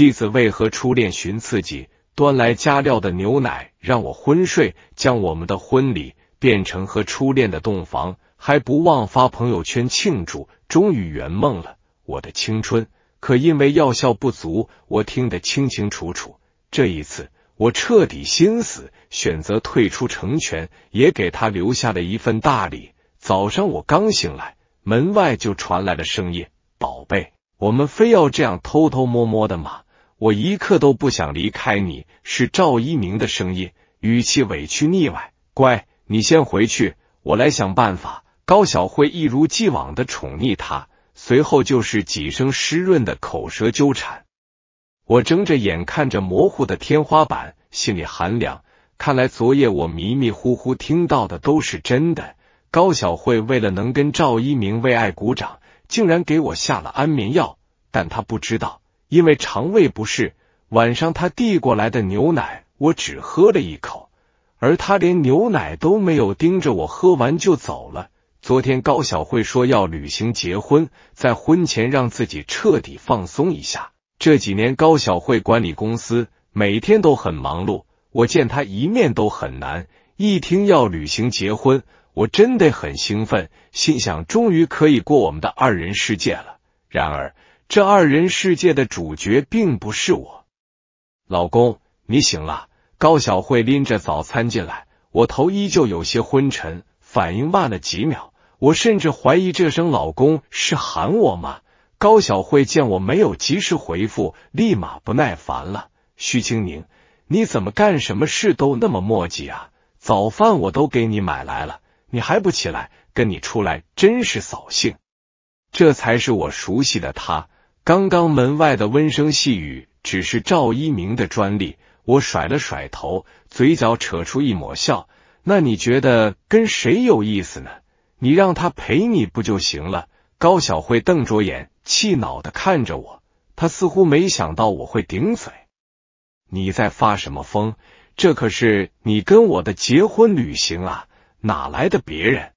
妻子为何初恋寻刺激？端来加料的牛奶让我昏睡，将我们的婚礼变成和初恋的洞房，还不忘发朋友圈庆祝，终于圆梦了我的青春。可因为药效不足，我听得清清楚楚。这一次，我彻底心死，选择退出成全，也给他留下了一份大礼。早上我刚醒来，门外就传来了声音：“宝贝，我们非要这样偷偷摸摸的吗？”我一刻都不想离开你，是赵一鸣的声音，语气委屈腻歪。乖，你先回去，我来想办法。高小慧一如既往的宠溺他，随后就是几声湿润的口舌纠缠。我睁着眼看着模糊的天花板，心里寒凉。看来昨夜我迷迷糊糊听到的都是真的。高小慧为了能跟赵一鸣为爱鼓掌，竟然给我下了安眠药，但她不知道。因为肠胃不适，晚上他递过来的牛奶我只喝了一口，而他连牛奶都没有，盯着我喝完就走了。昨天高小慧说要旅行结婚，在婚前让自己彻底放松一下。这几年高小慧管理公司，每天都很忙碌，我见她一面都很难。一听要旅行结婚，我真的很兴奋，心想终于可以过我们的二人世界了。然而。这二人世界的主角并不是我，老公，你醒了。高小慧拎着早餐进来，我头依旧有些昏沉，反应慢了几秒。我甚至怀疑这声“老公”是喊我吗？高小慧见我没有及时回复，立马不耐烦了：“徐青宁，你怎么干什么事都那么磨叽啊？早饭我都给你买来了，你还不起来？跟你出来真是扫兴。这才是我熟悉的他。”刚刚门外的温声细语只是赵一鸣的专利。我甩了甩头，嘴角扯出一抹笑。那你觉得跟谁有意思呢？你让他陪你不就行了？高小慧瞪着眼，气恼的看着我。他似乎没想到我会顶嘴。你在发什么疯？这可是你跟我的结婚旅行啊，哪来的别人？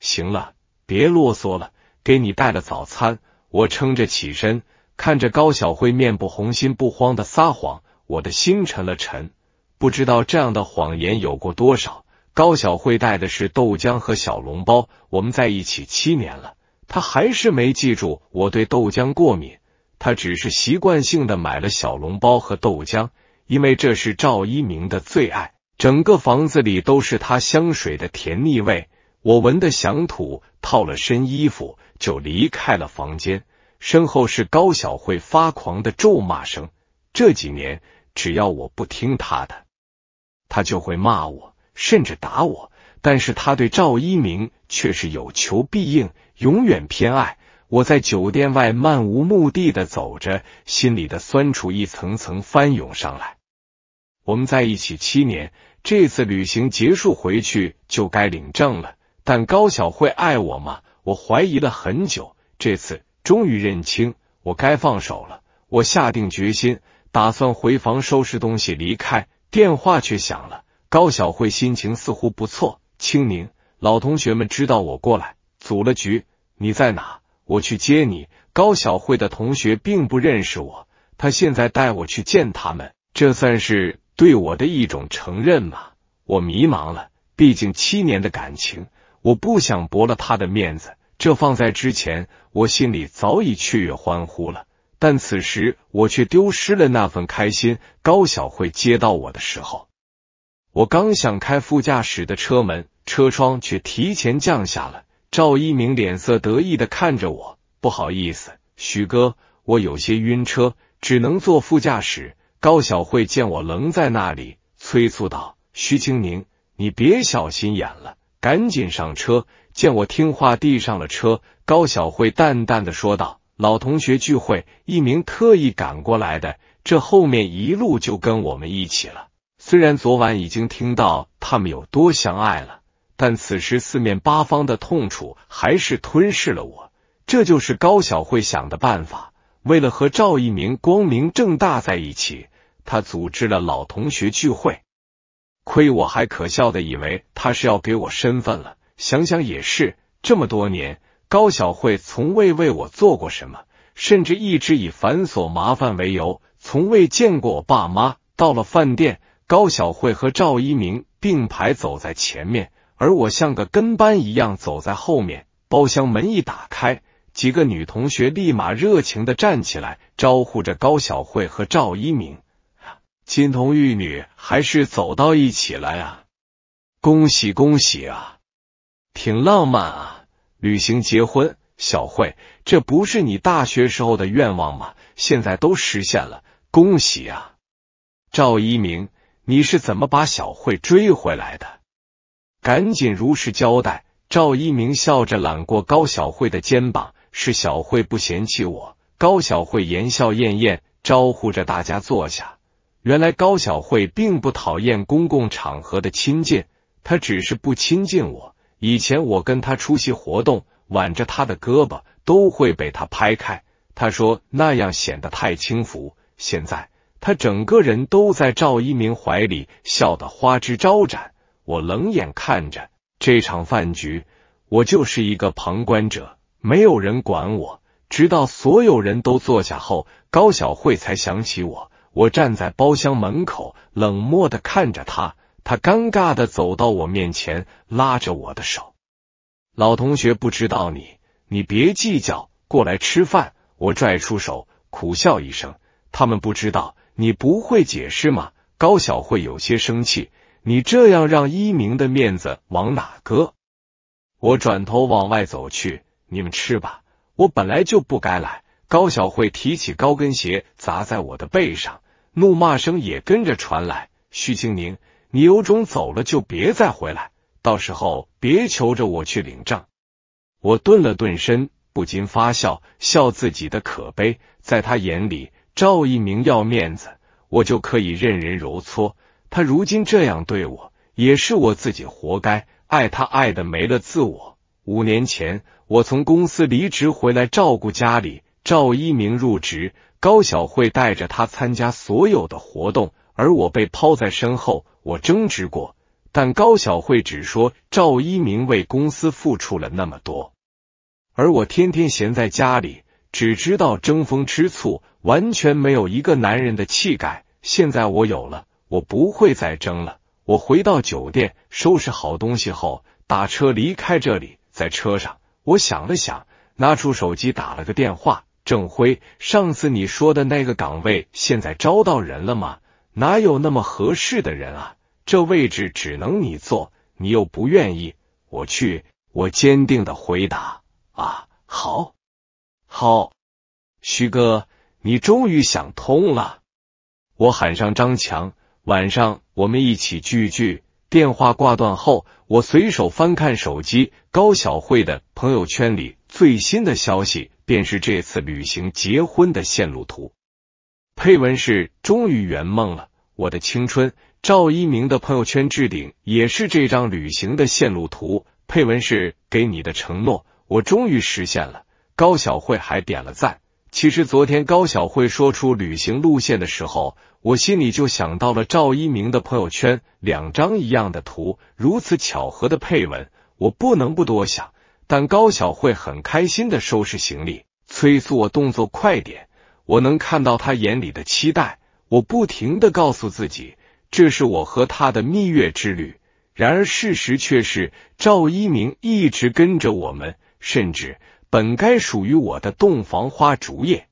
行了，别啰嗦了，给你带了早餐。我撑着起身，看着高小慧面不红心不慌的撒谎，我的心沉了沉。不知道这样的谎言有过多少。高小慧带的是豆浆和小笼包，我们在一起七年了，她还是没记住我对豆浆过敏。她只是习惯性的买了小笼包和豆浆，因为这是赵一鸣的最爱。整个房子里都是他香水的甜腻味，我闻得想吐，套了身衣服。就离开了房间，身后是高小慧发狂的咒骂声。这几年，只要我不听他的，他就会骂我，甚至打我。但是他对赵一鸣却是有求必应，永远偏爱我。在酒店外漫无目的的走着，心里的酸楚一层层翻涌上来。我们在一起七年，这次旅行结束回去就该领证了。但高小慧爱我吗？我怀疑了很久，这次终于认清，我该放手了。我下定决心，打算回房收拾东西离开。电话却响了，高小慧心情似乎不错。青宁，老同学们知道我过来，组了局，你在哪？我去接你。高小慧的同学并不认识我，他现在带我去见他们，这算是对我的一种承认吧？我迷茫了，毕竟七年的感情。我不想驳了他的面子，这放在之前，我心里早已雀跃欢呼了。但此时我却丢失了那份开心。高小慧接到我的时候，我刚想开副驾驶的车门，车窗却提前降下了。赵一鸣脸色得意的看着我，不好意思，许哥，我有些晕车，只能坐副驾驶。高小慧见我愣在那里，催促道：“徐清宁，你别小心眼了。”赶紧上车，见我听话，递上了车。高小慧淡淡的说道：“老同学聚会，一鸣特意赶过来的，这后面一路就跟我们一起了。虽然昨晚已经听到他们有多相爱了，但此时四面八方的痛楚还是吞噬了我。这就是高小慧想的办法，为了和赵一鸣光明正大在一起，他组织了老同学聚会。”亏我还可笑的以为他是要给我身份了，想想也是，这么多年高小慧从未为我做过什么，甚至一直以繁琐麻烦为由，从未见过我爸妈。到了饭店，高小慧和赵一鸣并排走在前面，而我像个跟班一样走在后面。包厢门一打开，几个女同学立马热情的站起来，招呼着高小慧和赵一鸣。金童玉女还是走到一起了呀！恭喜恭喜啊，挺浪漫啊！旅行结婚，小慧，这不是你大学时候的愿望吗？现在都实现了，恭喜啊！赵一鸣，你是怎么把小慧追回来的？赶紧如实交代。赵一鸣笑着揽过高小慧的肩膀，是小慧不嫌弃我。高小慧言笑晏晏，招呼着大家坐下。原来高小慧并不讨厌公共场合的亲近，她只是不亲近我。以前我跟她出席活动，挽着她的胳膊都会被她拍开，她说那样显得太轻浮。现在她整个人都在赵一鸣怀里，笑得花枝招展。我冷眼看着这场饭局，我就是一个旁观者，没有人管我。直到所有人都坐下后，高小慧才想起我。我站在包厢门口，冷漠的看着他。他尴尬的走到我面前，拉着我的手。老同学不知道你，你别计较。过来吃饭。我拽出手，苦笑一声。他们不知道，你不会解释吗？高小慧有些生气，你这样让一鸣的面子往哪搁？我转头往外走去。你们吃吧，我本来就不该来。高小慧提起高跟鞋砸在我的背上。怒骂声也跟着传来。徐清宁，你有种走了就别再回来，到时候别求着我去领证。我顿了顿身，不禁发笑，笑自己的可悲。在他眼里，赵一鸣要面子，我就可以任人揉搓。他如今这样对我，也是我自己活该。爱他爱的没了自我。五年前，我从公司离职回来照顾家里。赵一鸣入职，高小慧带着他参加所有的活动，而我被抛在身后。我争执过，但高小慧只说赵一鸣为公司付出了那么多，而我天天闲在家里，只知道争风吃醋，完全没有一个男人的气概。现在我有了，我不会再争了。我回到酒店，收拾好东西后，打车离开这里。在车上，我想了想，拿出手机打了个电话。郑辉，上次你说的那个岗位现在招到人了吗？哪有那么合适的人啊？这位置只能你坐，你又不愿意，我去，我坚定的回答啊，好好，徐哥，你终于想通了。我喊上张强，晚上我们一起聚聚。电话挂断后，我随手翻看手机，高小慧的朋友圈里最新的消息。便是这次旅行结婚的线路图，配文是“终于圆梦了我的青春”。赵一鸣的朋友圈置顶也是这张旅行的线路图，配文是“给你的承诺，我终于实现了”。高晓慧还点了赞。其实昨天高晓慧说出旅行路线的时候，我心里就想到了赵一鸣的朋友圈，两张一样的图，如此巧合的配文，我不能不多想。但高晓慧很开心的收拾行李。催促我动作快点，我能看到他眼里的期待。我不停的告诉自己，这是我和他的蜜月之旅。然而事实却是，赵一鸣一直跟着我们，甚至本该属于我的洞房花烛夜，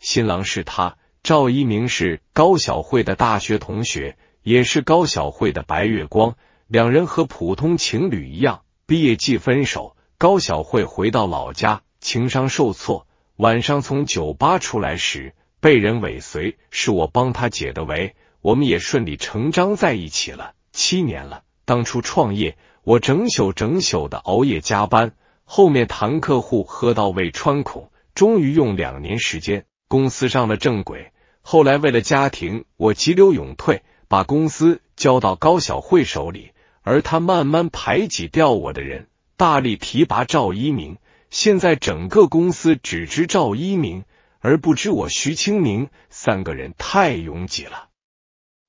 新郎是他，赵一鸣是高小慧的大学同学，也是高小慧的白月光。两人和普通情侣一样，毕业即分手。高小慧回到老家。情商受挫，晚上从酒吧出来时被人尾随，是我帮他解的围，我们也顺理成章在一起了。七年了，当初创业，我整宿整宿的熬夜加班，后面谈客户喝到胃穿孔，终于用两年时间公司上了正轨。后来为了家庭，我急流勇退，把公司交到高小慧手里，而他慢慢排挤掉我的人，大力提拔赵一鸣。现在整个公司只知赵一鸣，而不知我徐清明，三个人太拥挤了。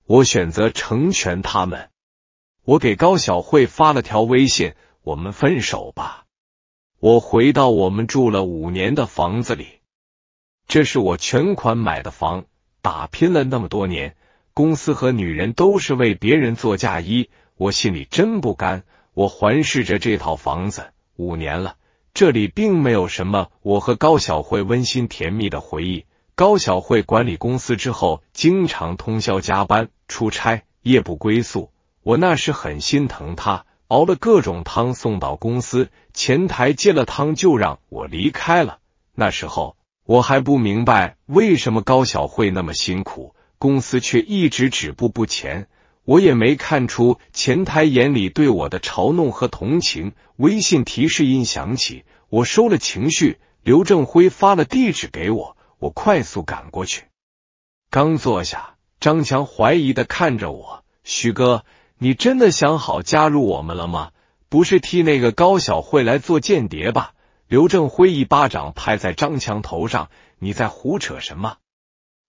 我选择成全他们。我给高小慧发了条微信：“我们分手吧。”我回到我们住了五年的房子里，这是我全款买的房，打拼了那么多年，公司和女人都是为别人做嫁衣，我心里真不甘。我环视着这套房子，五年了。这里并没有什么我和高小慧温馨甜蜜的回忆。高小慧管理公司之后，经常通宵加班、出差，夜不归宿。我那时很心疼她，熬了各种汤送到公司前台，接了汤就让我离开了。那时候我还不明白为什么高小慧那么辛苦，公司却一直止步不前。我也没看出前台眼里对我的嘲弄和同情。微信提示音响起，我收了情绪。刘正辉发了地址给我，我快速赶过去。刚坐下，张强怀疑的看着我：“徐哥，你真的想好加入我们了吗？不是替那个高小慧来做间谍吧？”刘正辉一巴掌拍在张强头上：“你在胡扯什么？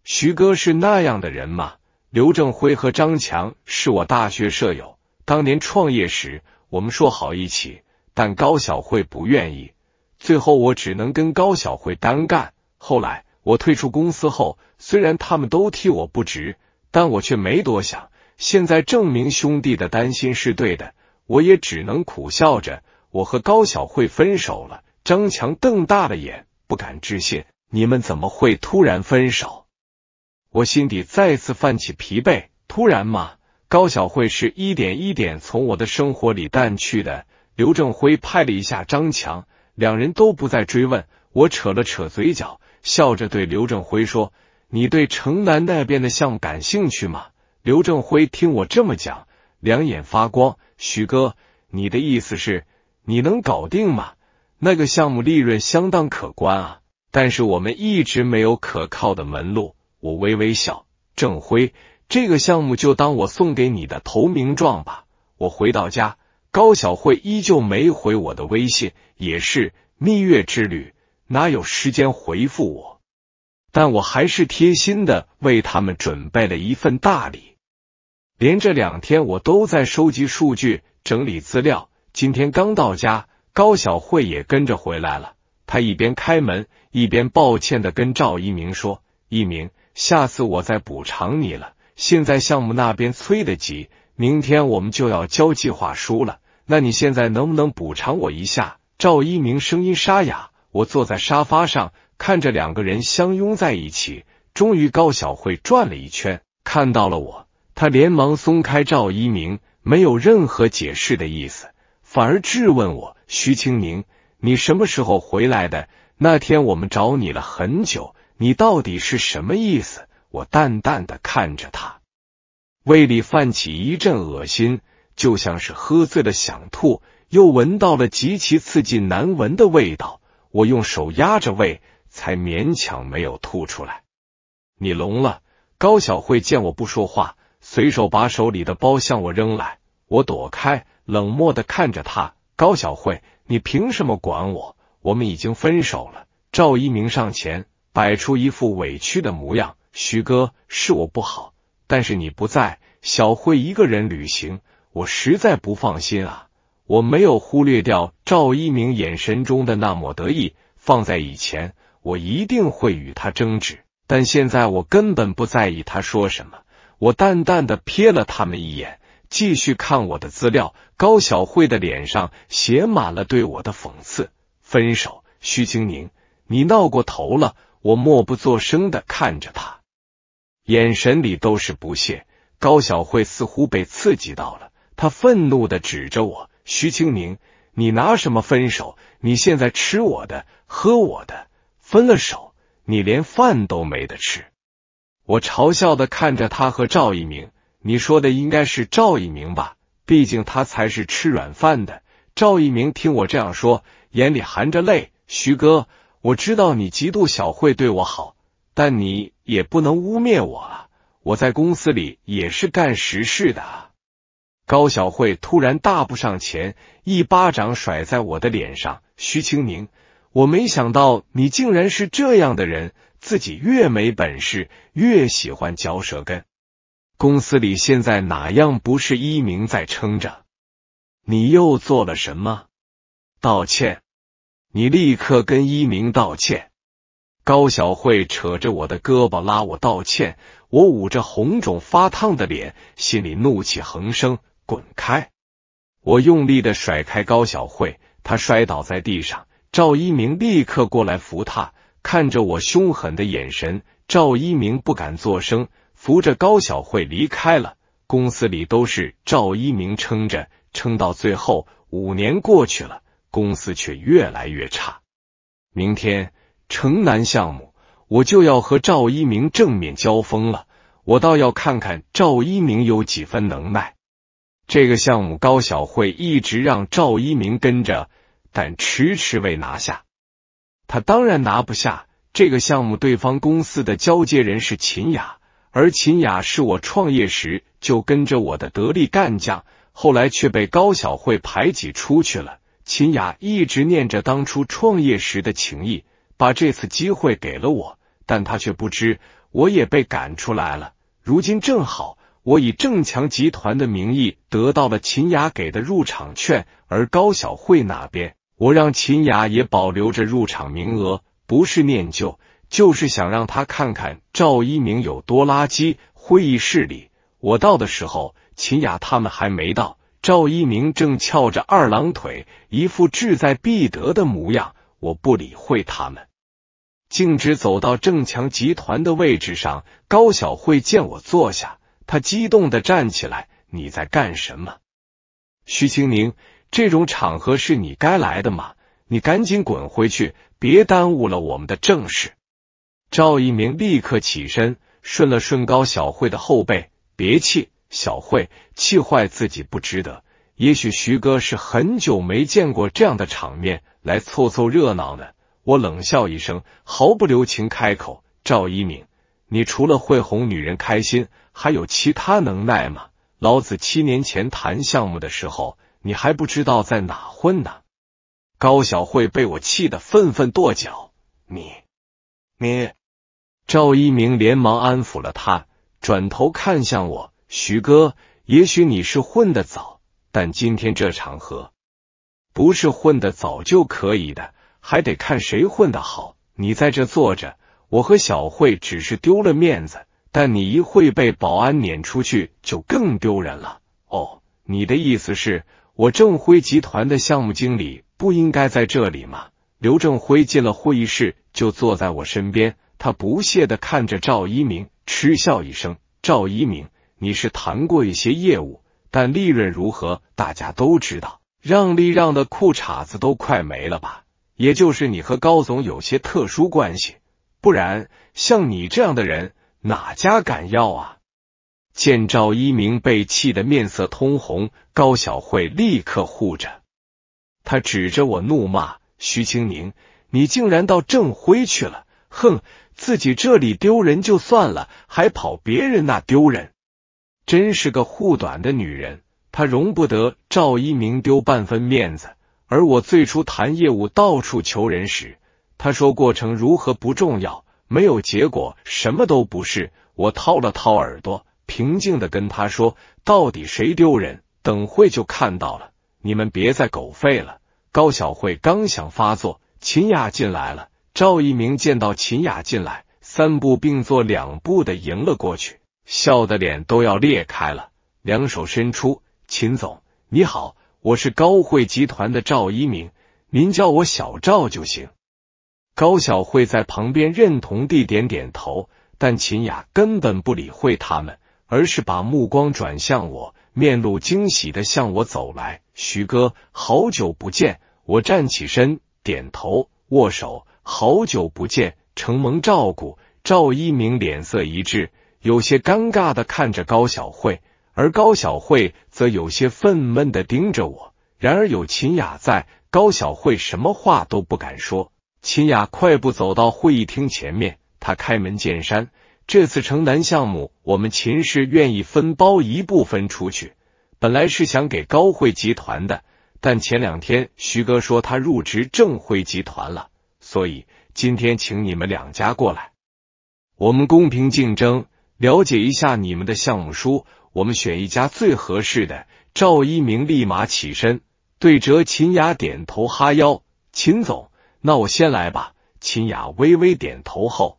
徐哥是那样的人吗？”刘正辉和张强是我大学舍友，当年创业时，我们说好一起，但高小慧不愿意，最后我只能跟高小慧单干。后来我退出公司后，虽然他们都替我不值，但我却没多想。现在证明兄弟的担心是对的，我也只能苦笑着。我和高小慧分手了。张强瞪大了眼，不敢置信：“你们怎么会突然分手？”我心底再次泛起疲惫。突然嘛，高小慧是一点一点从我的生活里淡去的。刘正辉拍了一下张强，两人都不再追问。我扯了扯嘴角，笑着对刘正辉说：“你对城南那边的项目感兴趣吗？”刘正辉听我这么讲，两眼发光。徐哥，你的意思是，你能搞定吗？那个项目利润相当可观啊，但是我们一直没有可靠的门路。我微微笑，郑辉，这个项目就当我送给你的投名状吧。我回到家，高小慧依旧没回我的微信，也是蜜月之旅，哪有时间回复我？但我还是贴心的为他们准备了一份大礼。连着两天我都在收集数据、整理资料。今天刚到家，高小慧也跟着回来了。他一边开门，一边抱歉的跟赵一鸣说：“一鸣。”下次我再补偿你了。现在项目那边催得急，明天我们就要交计划书了。那你现在能不能补偿我一下？赵一鸣声音沙哑。我坐在沙发上，看着两个人相拥在一起。终于，高小慧转了一圈，看到了我，她连忙松开赵一鸣，没有任何解释的意思，反而质问我：“徐清明，你什么时候回来的？那天我们找你了很久。”你到底是什么意思？我淡淡的看着他，胃里泛起一阵恶心，就像是喝醉了想吐，又闻到了极其刺激难闻的味道。我用手压着胃，才勉强没有吐出来。你聋了？高小慧见我不说话，随手把手里的包向我扔来，我躲开，冷漠的看着他。高小慧，你凭什么管我？我们已经分手了。赵一鸣上前。摆出一副委屈的模样，徐哥，是我不好。但是你不在，小慧一个人旅行，我实在不放心啊！我没有忽略掉赵一鸣眼神中的那抹得意。放在以前，我一定会与他争执，但现在我根本不在意他说什么。我淡淡的瞥了他们一眼，继续看我的资料。高小慧的脸上写满了对我的讽刺。分手，徐清宁，你闹过头了。我默不作声的看着他，眼神里都是不屑。高小慧似乎被刺激到了，她愤怒的指着我：“徐清明，你拿什么分手？你现在吃我的，喝我的，分了手，你连饭都没得吃。”我嘲笑的看着他和赵一鸣：“你说的应该是赵一鸣吧？毕竟他才是吃软饭的。”赵一鸣听我这样说，眼里含着泪：“徐哥。”我知道你嫉妒小慧对我好，但你也不能污蔑我啊！我在公司里也是干实事的。高小慧突然大步上前，一巴掌甩在我的脸上。徐清明，我没想到你竟然是这样的人，自己越没本事，越喜欢嚼舌根。公司里现在哪样不是一鸣在撑着？你又做了什么？道歉。你立刻跟一明道歉。高小慧扯着我的胳膊拉我道歉，我捂着红肿发烫的脸，心里怒气横生，滚开！我用力的甩开高小慧，她摔倒在地上。赵一鸣立刻过来扶她，看着我凶狠的眼神，赵一鸣不敢作声，扶着高小慧离开了。公司里都是赵一鸣撑着，撑到最后，五年过去了。公司却越来越差。明天城南项目，我就要和赵一鸣正面交锋了。我倒要看看赵一鸣有几分能耐。这个项目高小慧一直让赵一鸣跟着，但迟迟未拿下。他当然拿不下这个项目。对方公司的交接人是秦雅，而秦雅是我创业时就跟着我的得力干将，后来却被高小慧排挤出去了。秦雅一直念着当初创业时的情谊，把这次机会给了我，但他却不知我也被赶出来了。如今正好，我以正强集团的名义得到了秦雅给的入场券，而高小慧那边，我让秦雅也保留着入场名额，不是念旧，就是想让他看看赵一鸣有多垃圾。会议室里，我到的时候，秦雅他们还没到。赵一鸣正翘着二郎腿，一副志在必得的模样。我不理会他们，径直走到正强集团的位置上。高小慧见我坐下，她激动的站起来：“你在干什么？徐清明，这种场合是你该来的吗？你赶紧滚回去，别耽误了我们的正事。”赵一鸣立刻起身，顺了顺高小慧的后背：“别气，小慧。”气坏自己不值得，也许徐哥是很久没见过这样的场面，来凑凑热闹呢。我冷笑一声，毫不留情开口：“赵一鸣，你除了会哄女人开心，还有其他能耐吗？老子七年前谈项目的时候，你还不知道在哪混呢。”高小慧被我气得愤愤跺脚：“你你！”赵一鸣连忙安抚了他，转头看向我：“徐哥。”也许你是混得早，但今天这场合不是混得早就可以的，还得看谁混得好。你在这坐着，我和小慧只是丢了面子，但你一会被保安撵出去就更丢人了。哦，你的意思是，我正辉集团的项目经理不应该在这里吗？刘正辉进了会议室就坐在我身边，他不屑的看着赵一鸣，嗤笑一声。赵一鸣。你是谈过一些业务，但利润如何，大家都知道，让利让的裤衩子都快没了吧？也就是你和高总有些特殊关系，不然像你这样的人，哪家敢要啊？见赵一鸣被气得面色通红，高小慧立刻护着他，指着我怒骂：“徐清宁，你竟然到郑辉去了！哼，自己这里丢人就算了，还跑别人那丢人！”真是个护短的女人，她容不得赵一鸣丢半分面子。而我最初谈业务到处求人时，她说过程如何不重要，没有结果什么都不是。我掏了掏耳朵，平静的跟他说：“到底谁丢人？等会就看到了，你们别再狗吠了。”高小慧刚想发作，秦雅进来了。赵一鸣见到秦雅进来，三步并作两步的迎了过去。笑的脸都要裂开了，两手伸出。秦总，你好，我是高汇集团的赵一鸣，您叫我小赵就行。高小慧在旁边认同地点点头，但秦雅根本不理会他们，而是把目光转向我，面露惊喜的向我走来。徐哥，好久不见！我站起身，点头握手，好久不见，承蒙照顾。赵一鸣脸色一滞。有些尴尬的看着高小慧，而高小慧则有些愤懑的盯着我。然而有秦雅在，高小慧什么话都不敢说。秦雅快步走到会议厅前面，她开门见山：“这次城南项目，我们秦氏愿意分包一部分出去。本来是想给高慧集团的，但前两天徐哥说他入职正会集团了，所以今天请你们两家过来，我们公平竞争。”了解一下你们的项目书，我们选一家最合适的。赵一鸣立马起身，对折秦雅点头哈腰。秦总，那我先来吧。秦雅微微点头后，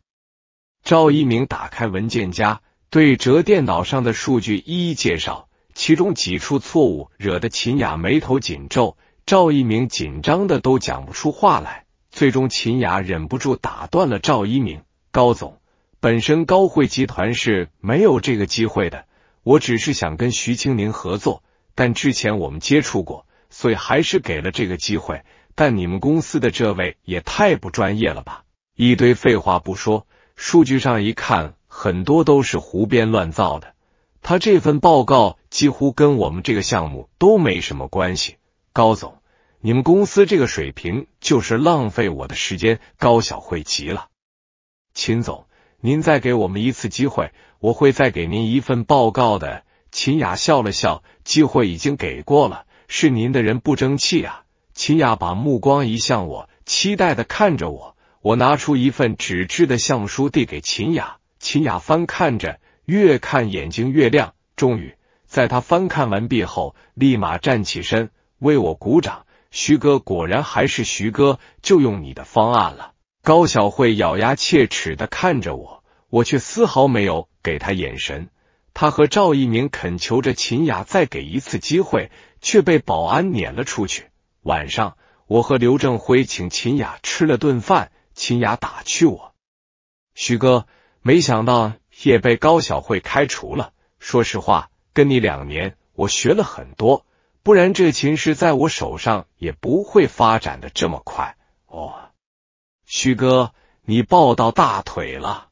赵一鸣打开文件夹，对折电脑上的数据一一介绍。其中几处错误惹得秦雅眉头紧皱，赵一鸣紧张的都讲不出话来。最终，秦雅忍不住打断了赵一鸣：“高总。”本身高汇集团是没有这个机会的，我只是想跟徐青宁合作，但之前我们接触过，所以还是给了这个机会。但你们公司的这位也太不专业了吧！一堆废话不说，数据上一看，很多都是胡编乱造的。他这份报告几乎跟我们这个项目都没什么关系。高总，你们公司这个水平就是浪费我的时间。高小慧急了，秦总。您再给我们一次机会，我会再给您一份报告的。秦雅笑了笑，机会已经给过了，是您的人不争气啊。秦雅把目光移向我，期待的看着我。我拿出一份纸质的相书递给秦雅，秦雅翻看着，越看眼睛越亮。终于，在他翻看完毕后，立马站起身为我鼓掌。徐哥果然还是徐哥，就用你的方案了。高小慧咬牙切齿的看着我，我却丝毫没有给他眼神。他和赵一鸣恳求着秦雅再给一次机会，却被保安撵了出去。晚上，我和刘正辉请秦雅吃了顿饭。秦雅打趣我：“徐哥，没想到也被高小慧开除了。说实话，跟你两年，我学了很多，不然这琴师在我手上也不会发展的这么快。”哦。徐哥，你抱到大腿了！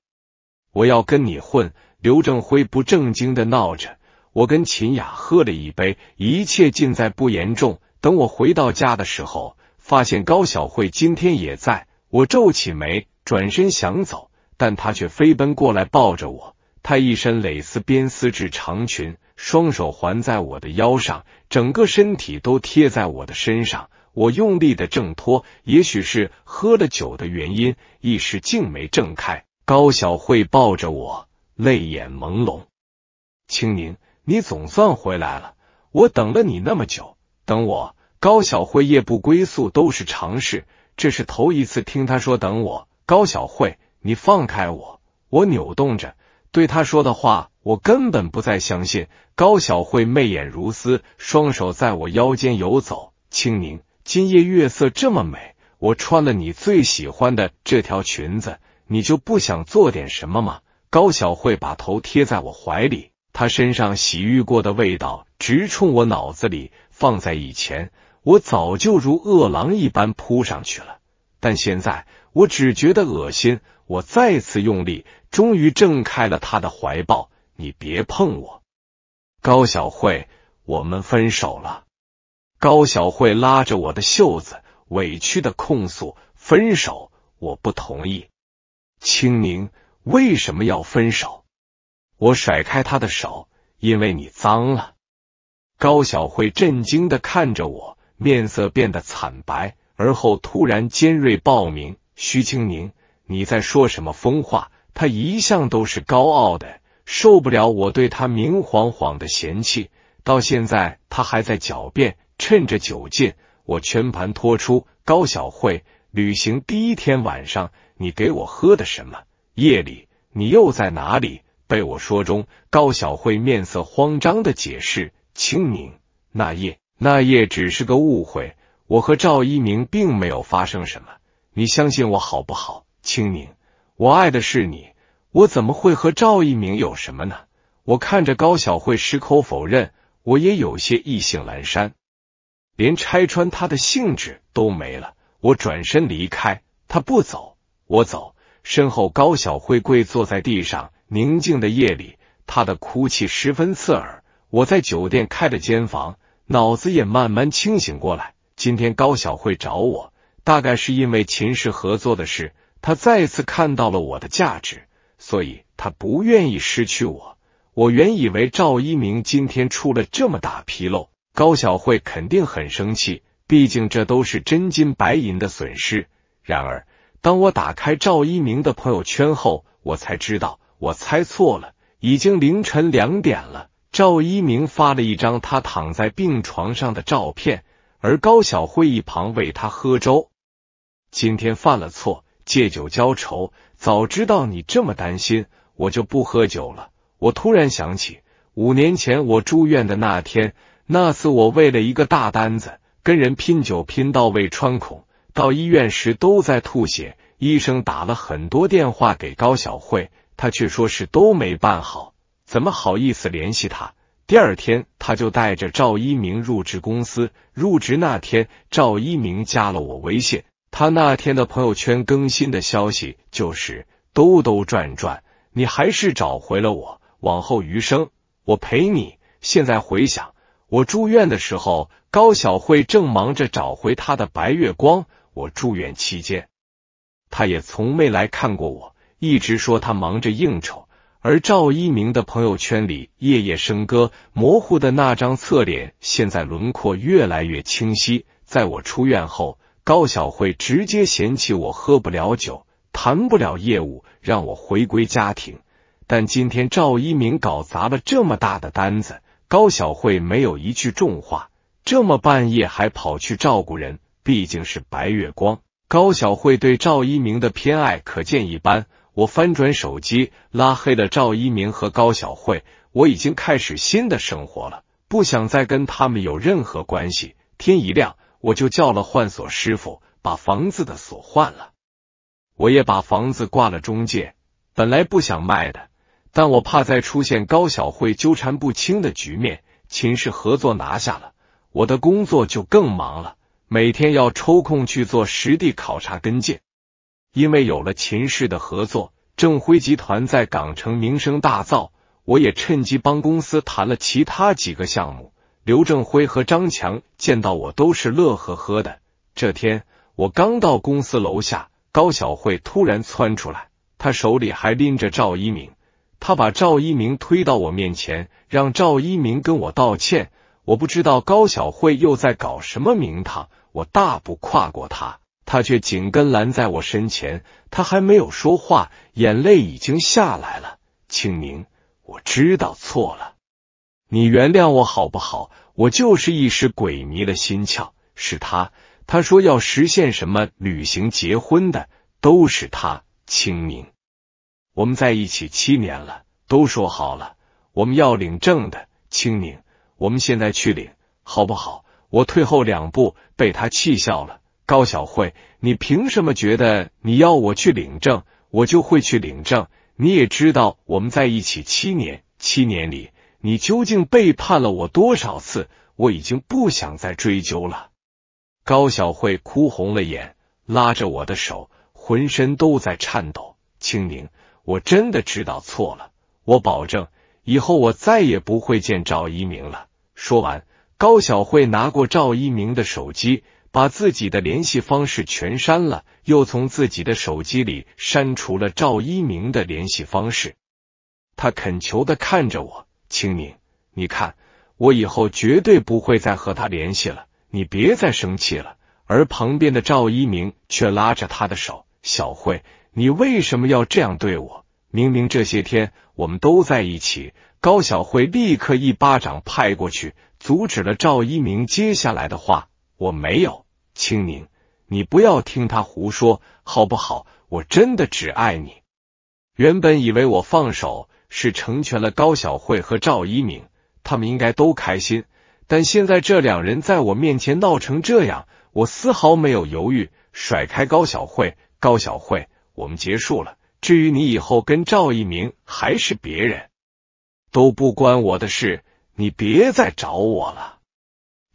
我要跟你混。刘正辉不正经的闹着，我跟秦雅喝了一杯，一切尽在不言中。等我回到家的时候，发现高小慧今天也在。我皱起眉，转身想走，但她却飞奔过来抱着我。她一身蕾丝边丝质长裙，双手环在我的腰上，整个身体都贴在我的身上。我用力的挣脱，也许是喝了酒的原因，一时竟没挣开。高小慧抱着我，泪眼朦胧。青宁，你总算回来了，我等了你那么久，等我。高小慧夜不归宿都是常事，这是头一次听她说等我。高小慧，你放开我！我扭动着，对她说的话，我根本不再相信。高小慧媚眼如丝，双手在我腰间游走。青宁。今夜月色这么美，我穿了你最喜欢的这条裙子，你就不想做点什么吗？高小慧把头贴在我怀里，她身上洗浴过的味道直冲我脑子里。放在以前，我早就如饿狼一般扑上去了，但现在我只觉得恶心。我再次用力，终于挣开了她的怀抱。你别碰我，高小慧，我们分手了。高小慧拉着我的袖子，委屈的控诉：“分手，我不同意。”青明，为什么要分手？我甩开他的手，因为你脏了。高小慧震惊的看着我，面色变得惨白，而后突然尖锐暴鸣：“徐清宁，你在说什么疯话？”他一向都是高傲的，受不了我对他明晃晃的嫌弃，到现在他还在狡辩。趁着酒劲，我全盘托出。高小慧，旅行第一天晚上，你给我喝的什么？夜里，你又在哪里？被我说中，高小慧面色慌张的解释：“清明那夜，那夜只是个误会，我和赵一鸣并没有发生什么。你相信我好不好？”清明，我爱的是你，我怎么会和赵一鸣有什么呢？我看着高小慧，矢口否认，我也有些意兴阑珊。连拆穿他的兴致都没了，我转身离开，他不走，我走。身后高小慧跪坐在地上，宁静的夜里，她的哭泣十分刺耳。我在酒店开的间房，脑子也慢慢清醒过来。今天高小慧找我，大概是因为秦氏合作的事，他再次看到了我的价值，所以他不愿意失去我。我原以为赵一鸣今天出了这么大纰漏。高小慧肯定很生气，毕竟这都是真金白银的损失。然而，当我打开赵一鸣的朋友圈后，我才知道我猜错了。已经凌晨两点了，赵一鸣发了一张他躺在病床上的照片，而高小慧一旁喂他喝粥。今天犯了错，借酒浇愁。早知道你这么担心，我就不喝酒了。我突然想起五年前我住院的那天。那次我为了一个大单子，跟人拼酒拼到胃穿孔，到医院时都在吐血。医生打了很多电话给高小慧，他却说是都没办好，怎么好意思联系他？第二天他就带着赵一鸣入职公司。入职那天，赵一鸣加了我微信。他那天的朋友圈更新的消息就是：兜兜转转，你还是找回了我。往后余生，我陪你。现在回想。我住院的时候，高小慧正忙着找回她的白月光。我住院期间，她也从没来看过我，一直说她忙着应酬。而赵一鸣的朋友圈里夜夜笙歌，模糊的那张侧脸，现在轮廓越来越清晰。在我出院后，高小慧直接嫌弃我喝不了酒，谈不了业务，让我回归家庭。但今天赵一鸣搞砸了这么大的单子。高小慧没有一句重话，这么半夜还跑去照顾人，毕竟是白月光。高小慧对赵一鸣的偏爱可见一斑。我翻转手机，拉黑了赵一鸣和高小慧。我已经开始新的生活了，不想再跟他们有任何关系。天一亮，我就叫了换锁师傅，把房子的锁换了。我也把房子挂了中介，本来不想卖的。但我怕再出现高小慧纠缠不清的局面，秦氏合作拿下了我的工作就更忙了，每天要抽空去做实地考察跟进。因为有了秦氏的合作，郑辉集团在港城名声大噪，我也趁机帮公司谈了其他几个项目。刘正辉和张强见到我都是乐呵呵的。这天我刚到公司楼下，高小慧突然窜出来，她手里还拎着赵一鸣。他把赵一鸣推到我面前，让赵一鸣跟我道歉。我不知道高小慧又在搞什么名堂。我大步跨过他，他却紧跟拦在我身前。他还没有说话，眼泪已经下来了。清明，我知道错了，你原谅我好不好？我就是一时鬼迷了心窍。是他，他说要实现什么旅行、结婚的，都是他。清明。我们在一起七年了，都说好了，我们要领证的，青宁，我们现在去领好不好？我退后两步，被他气笑了。高小慧，你凭什么觉得你要我去领证，我就会去领证？你也知道，我们在一起七年，七年里你究竟背叛了我多少次？我已经不想再追究了。高小慧哭红了眼，拉着我的手，浑身都在颤抖，青宁。我真的知道错了，我保证以后我再也不会见赵一鸣了。说完，高小慧拿过赵一鸣的手机，把自己的联系方式全删了，又从自己的手机里删除了赵一鸣的联系方式。他恳求的看着我：“青宁，你看，我以后绝对不会再和他联系了，你别再生气了。”而旁边的赵一鸣却拉着他的手：“小慧。”你为什么要这样对我？明明这些天我们都在一起。高小慧立刻一巴掌拍过去，阻止了赵一鸣接下来的话。我没有，青宁，你不要听他胡说，好不好？我真的只爱你。原本以为我放手是成全了高小慧和赵一鸣，他们应该都开心。但现在这两人在我面前闹成这样，我丝毫没有犹豫，甩开高小慧。高小慧。我们结束了。至于你以后跟赵一鸣还是别人，都不关我的事。你别再找我了。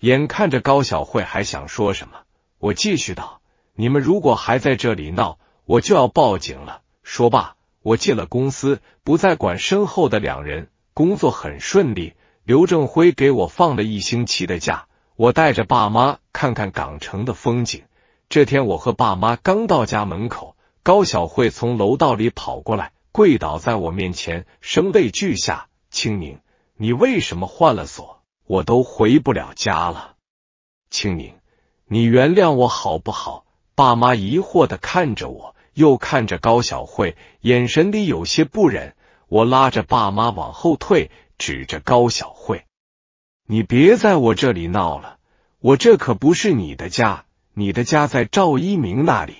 眼看着高小慧还想说什么，我继续道：“你们如果还在这里闹，我就要报警了。”说罢，我进了公司，不再管身后的两人。工作很顺利，刘正辉给我放了一星期的假，我带着爸妈看看港城的风景。这天，我和爸妈刚到家门口。高小慧从楼道里跑过来，跪倒在我面前，声泪俱下：“青宁，你为什么换了锁？我都回不了家了。青宁，你原谅我好不好？”爸妈疑惑的看着我，又看着高小慧，眼神里有些不忍。我拉着爸妈往后退，指着高小慧：“你别在我这里闹了，我这可不是你的家，你的家在赵一鸣那里。”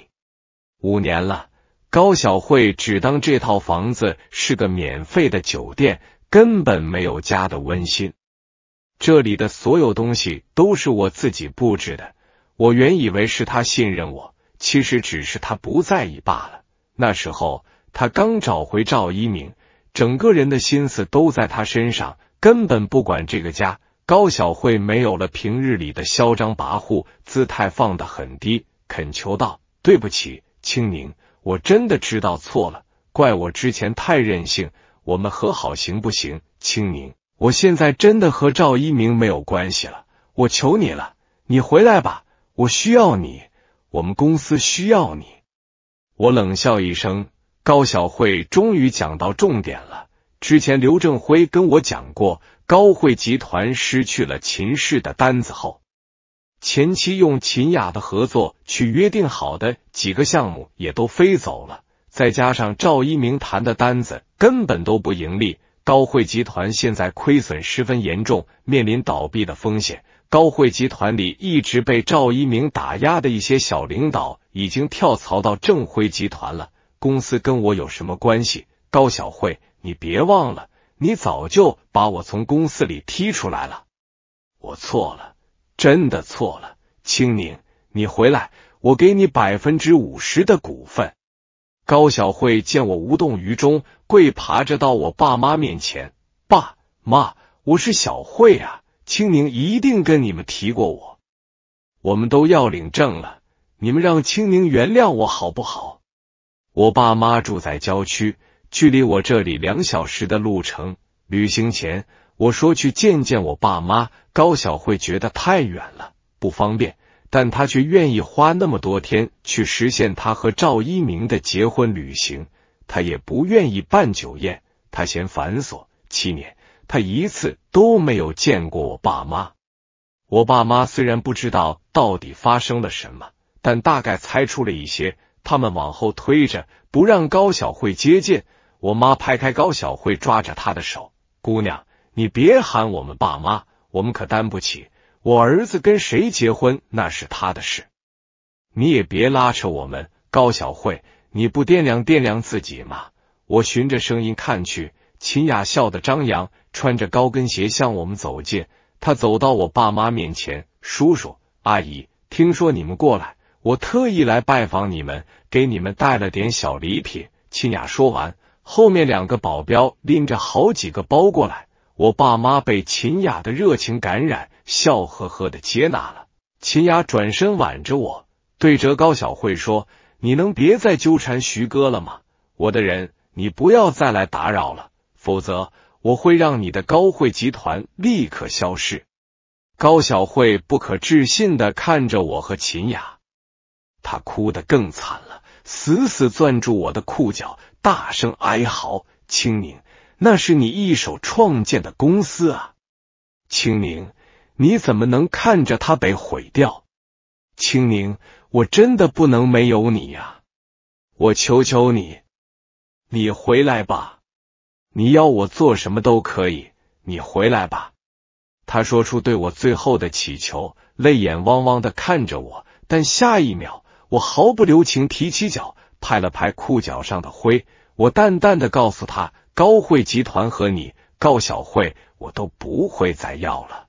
五年了，高小慧只当这套房子是个免费的酒店，根本没有家的温馨。这里的所有东西都是我自己布置的。我原以为是他信任我，其实只是他不在意罢了。那时候他刚找回赵一鸣，整个人的心思都在他身上，根本不管这个家。高小慧没有了平日里的嚣张跋扈，姿态放得很低，恳求道：“对不起。”青宁，我真的知道错了，怪我之前太任性，我们和好行不行？青宁，我现在真的和赵一鸣没有关系了，我求你了，你回来吧，我需要你，我们公司需要你。我冷笑一声，高小慧终于讲到重点了，之前刘正辉跟我讲过，高慧集团失去了秦氏的单子后。前期用秦雅的合作去约定好的几个项目也都飞走了，再加上赵一鸣谈的单子根本都不盈利，高汇集团现在亏损十分严重，面临倒闭的风险。高汇集团里一直被赵一鸣打压的一些小领导已经跳槽到正辉集团了。公司跟我有什么关系？高小慧，你别忘了，你早就把我从公司里踢出来了，我错了。真的错了，青宁，你回来，我给你百分之五十的股份。高小慧见我无动于衷，跪爬着到我爸妈面前，爸妈，我是小慧啊，青宁一定跟你们提过我，我们都要领证了，你们让青宁原谅我好不好？我爸妈住在郊区，距离我这里两小时的路程。旅行前。我说去见见我爸妈，高小慧觉得太远了，不方便，但她却愿意花那么多天去实现她和赵一鸣的结婚旅行。她也不愿意办酒宴，她嫌繁琐。七年，她一次都没有见过我爸妈。我爸妈虽然不知道到底发生了什么，但大概猜出了一些。他们往后推着，不让高小慧接见。我妈拍开高小慧抓着她的手，姑娘。你别喊我们爸妈，我们可担不起。我儿子跟谁结婚那是他的事，你也别拉扯我们。高小慧，你不掂量掂量自己吗？我循着声音看去，秦雅笑得张扬，穿着高跟鞋向我们走近。她走到我爸妈面前，叔叔阿姨，听说你们过来，我特意来拜访你们，给你们带了点小礼品。秦雅说完，后面两个保镖拎着好几个包过来。我爸妈被秦雅的热情感染，笑呵呵的接纳了。秦雅转身挽着我，对着高小慧说：“你能别再纠缠徐哥了吗？我的人，你不要再来打扰了，否则我会让你的高慧集团立刻消失。”高小慧不可置信的看着我和秦雅，她哭得更惨了，死死攥住我的裤脚，大声哀嚎：“清明！”那是你一手创建的公司啊，青明，你怎么能看着它被毁掉？青明，我真的不能没有你呀！我求求你，你回来吧！你要我做什么都可以，你回来吧！他说出对我最后的祈求，泪眼汪汪的看着我，但下一秒，我毫不留情提起脚，拍了拍裤脚上的灰，我淡淡的告诉他。高慧集团和你，高小慧，我都不会再要了。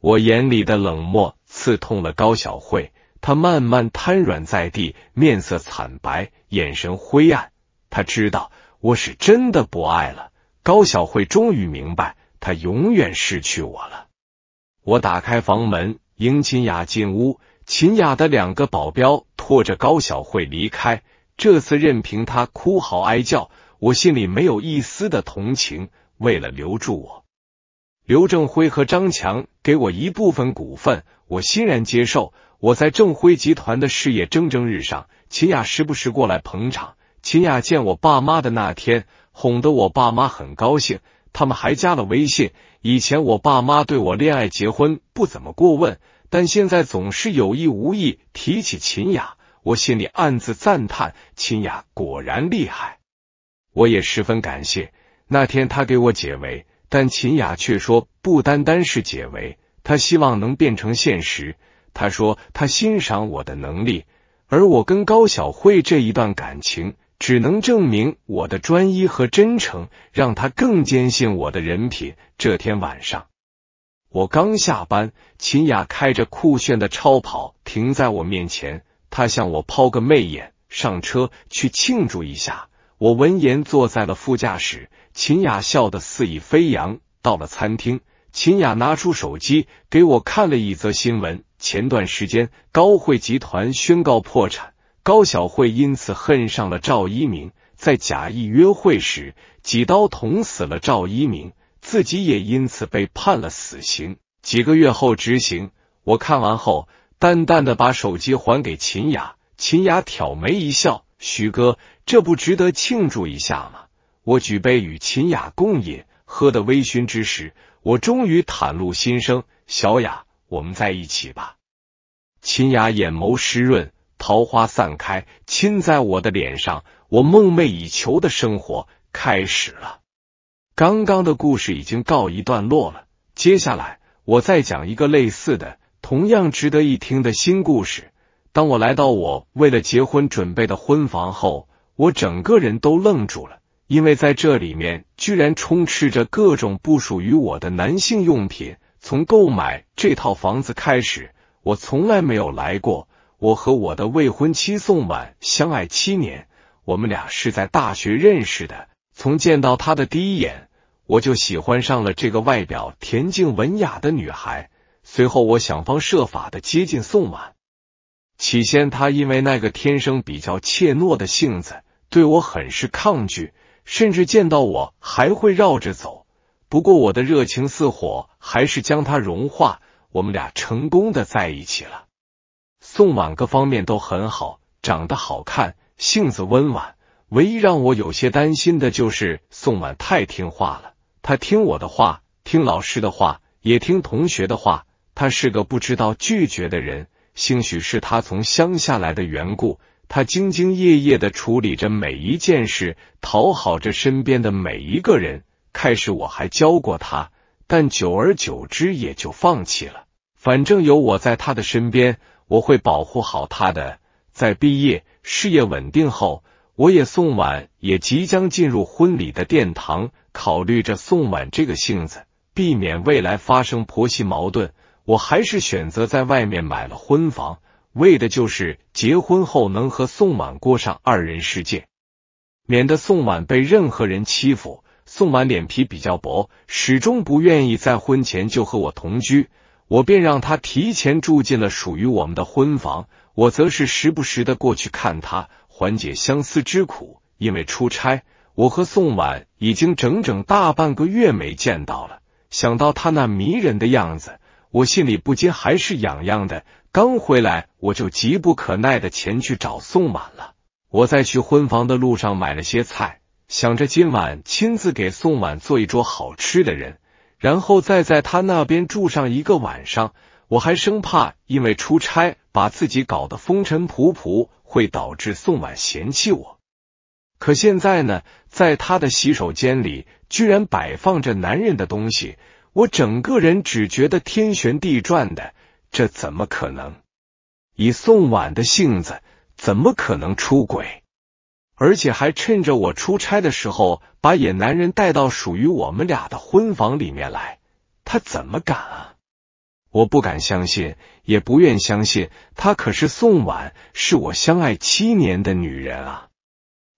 我眼里的冷漠刺痛了高小慧，她慢慢瘫软在地，面色惨白，眼神灰暗。她知道我是真的不爱了。高小慧终于明白，她永远失去我了。我打开房门，迎秦雅进屋，秦雅的两个保镖拖着高小慧离开。这次任凭她哭嚎哀叫。我心里没有一丝的同情。为了留住我，刘正辉和张强给我一部分股份，我欣然接受。我在正辉集团的事业蒸蒸日上，秦雅时不时过来捧场。秦雅见我爸妈的那天，哄得我爸妈很高兴，他们还加了微信。以前我爸妈对我恋爱结婚不怎么过问，但现在总是有意无意提起秦雅，我心里暗自赞叹：秦雅果然厉害。我也十分感谢那天他给我解围，但秦雅却说不单单是解围，他希望能变成现实。他说他欣赏我的能力，而我跟高小慧这一段感情，只能证明我的专一和真诚，让他更坚信我的人品。这天晚上，我刚下班，秦雅开着酷炫的超跑停在我面前，他向我抛个媚眼，上车去庆祝一下。我闻言坐在了副驾驶，秦雅笑得肆意飞扬。到了餐厅，秦雅拿出手机给我看了一则新闻：前段时间高汇集团宣告破产，高小慧因此恨上了赵一鸣，在假意约会时几刀捅死了赵一鸣，自己也因此被判了死刑，几个月后执行。我看完后，淡淡的把手机还给秦雅，秦雅挑眉一笑：“徐哥。”这不值得庆祝一下吗？我举杯与秦雅共饮，喝得微醺之时，我终于袒露心声：“小雅，我们在一起吧。”秦雅眼眸湿润，桃花散开，亲在我的脸上。我梦寐以求的生活开始了。刚刚的故事已经告一段落了，接下来我再讲一个类似的、同样值得一听的新故事。当我来到我为了结婚准备的婚房后，我整个人都愣住了，因为在这里面居然充斥着各种不属于我的男性用品。从购买这套房子开始，我从来没有来过。我和我的未婚妻宋婉相爱七年，我们俩是在大学认识的。从见到她的第一眼，我就喜欢上了这个外表恬静文雅的女孩。随后，我想方设法的接近宋婉。起先，她因为那个天生比较怯懦的性子。对我很是抗拒，甚至见到我还会绕着走。不过我的热情似火，还是将它融化。我们俩成功的在一起了。宋婉各方面都很好，长得好看，性子温婉。唯一让我有些担心的就是宋婉太听话了，他听我的话，听老师的话，也听同学的话。他是个不知道拒绝的人，兴许是他从乡下来的缘故。他兢兢业业的处理着每一件事，讨好着身边的每一个人。开始我还教过他，但久而久之也就放弃了。反正有我在他的身边，我会保护好他的。在毕业、事业稳定后，我也宋晚也即将进入婚礼的殿堂。考虑着宋婉这个性子，避免未来发生婆媳矛盾，我还是选择在外面买了婚房。为的就是结婚后能和宋婉过上二人世界，免得宋婉被任何人欺负。宋婉脸皮比较薄，始终不愿意在婚前就和我同居，我便让她提前住进了属于我们的婚房，我则是时不时的过去看她，缓解相思之苦。因为出差，我和宋婉已经整整大半个月没见到了。想到她那迷人的样子，我心里不禁还是痒痒的。刚回来，我就急不可耐的前去找宋婉了。我在去婚房的路上买了些菜，想着今晚亲自给宋婉做一桌好吃的，人，然后再在他那边住上一个晚上。我还生怕因为出差把自己搞得风尘仆仆，会导致宋婉嫌弃我。可现在呢，在他的洗手间里居然摆放着男人的东西，我整个人只觉得天旋地转的。这怎么可能？以宋婉的性子，怎么可能出轨？而且还趁着我出差的时候，把野男人带到属于我们俩的婚房里面来，他怎么敢？啊？我不敢相信，也不愿相信。她可是宋婉，是我相爱七年的女人啊！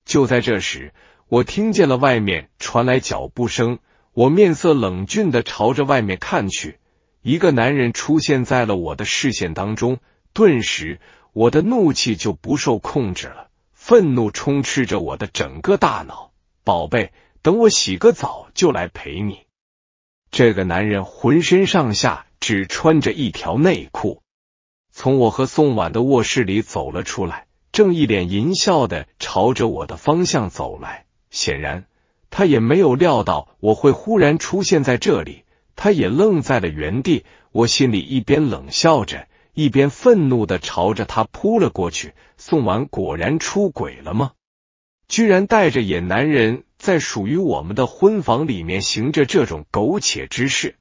就在这时，我听见了外面传来脚步声，我面色冷峻的朝着外面看去。一个男人出现在了我的视线当中，顿时我的怒气就不受控制了，愤怒充斥着我的整个大脑。宝贝，等我洗个澡就来陪你。这个男人浑身上下只穿着一条内裤，从我和宋婉的卧室里走了出来，正一脸淫笑的朝着我的方向走来。显然，他也没有料到我会忽然出现在这里。他也愣在了原地，我心里一边冷笑着，一边愤怒的朝着他扑了过去。宋婉果然出轨了吗？居然带着野男人在属于我们的婚房里面行着这种苟且之事，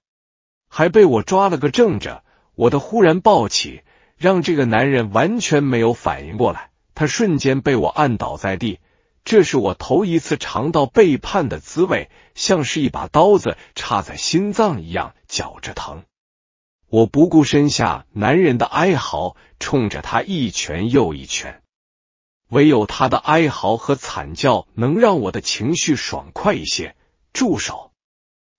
还被我抓了个正着。我的忽然暴起，让这个男人完全没有反应过来，他瞬间被我按倒在地。这是我头一次尝到背叛的滋味，像是一把刀子插在心脏一样，绞着疼。我不顾身下男人的哀嚎，冲着他一拳又一拳。唯有他的哀嚎和惨叫，能让我的情绪爽快一些。住手！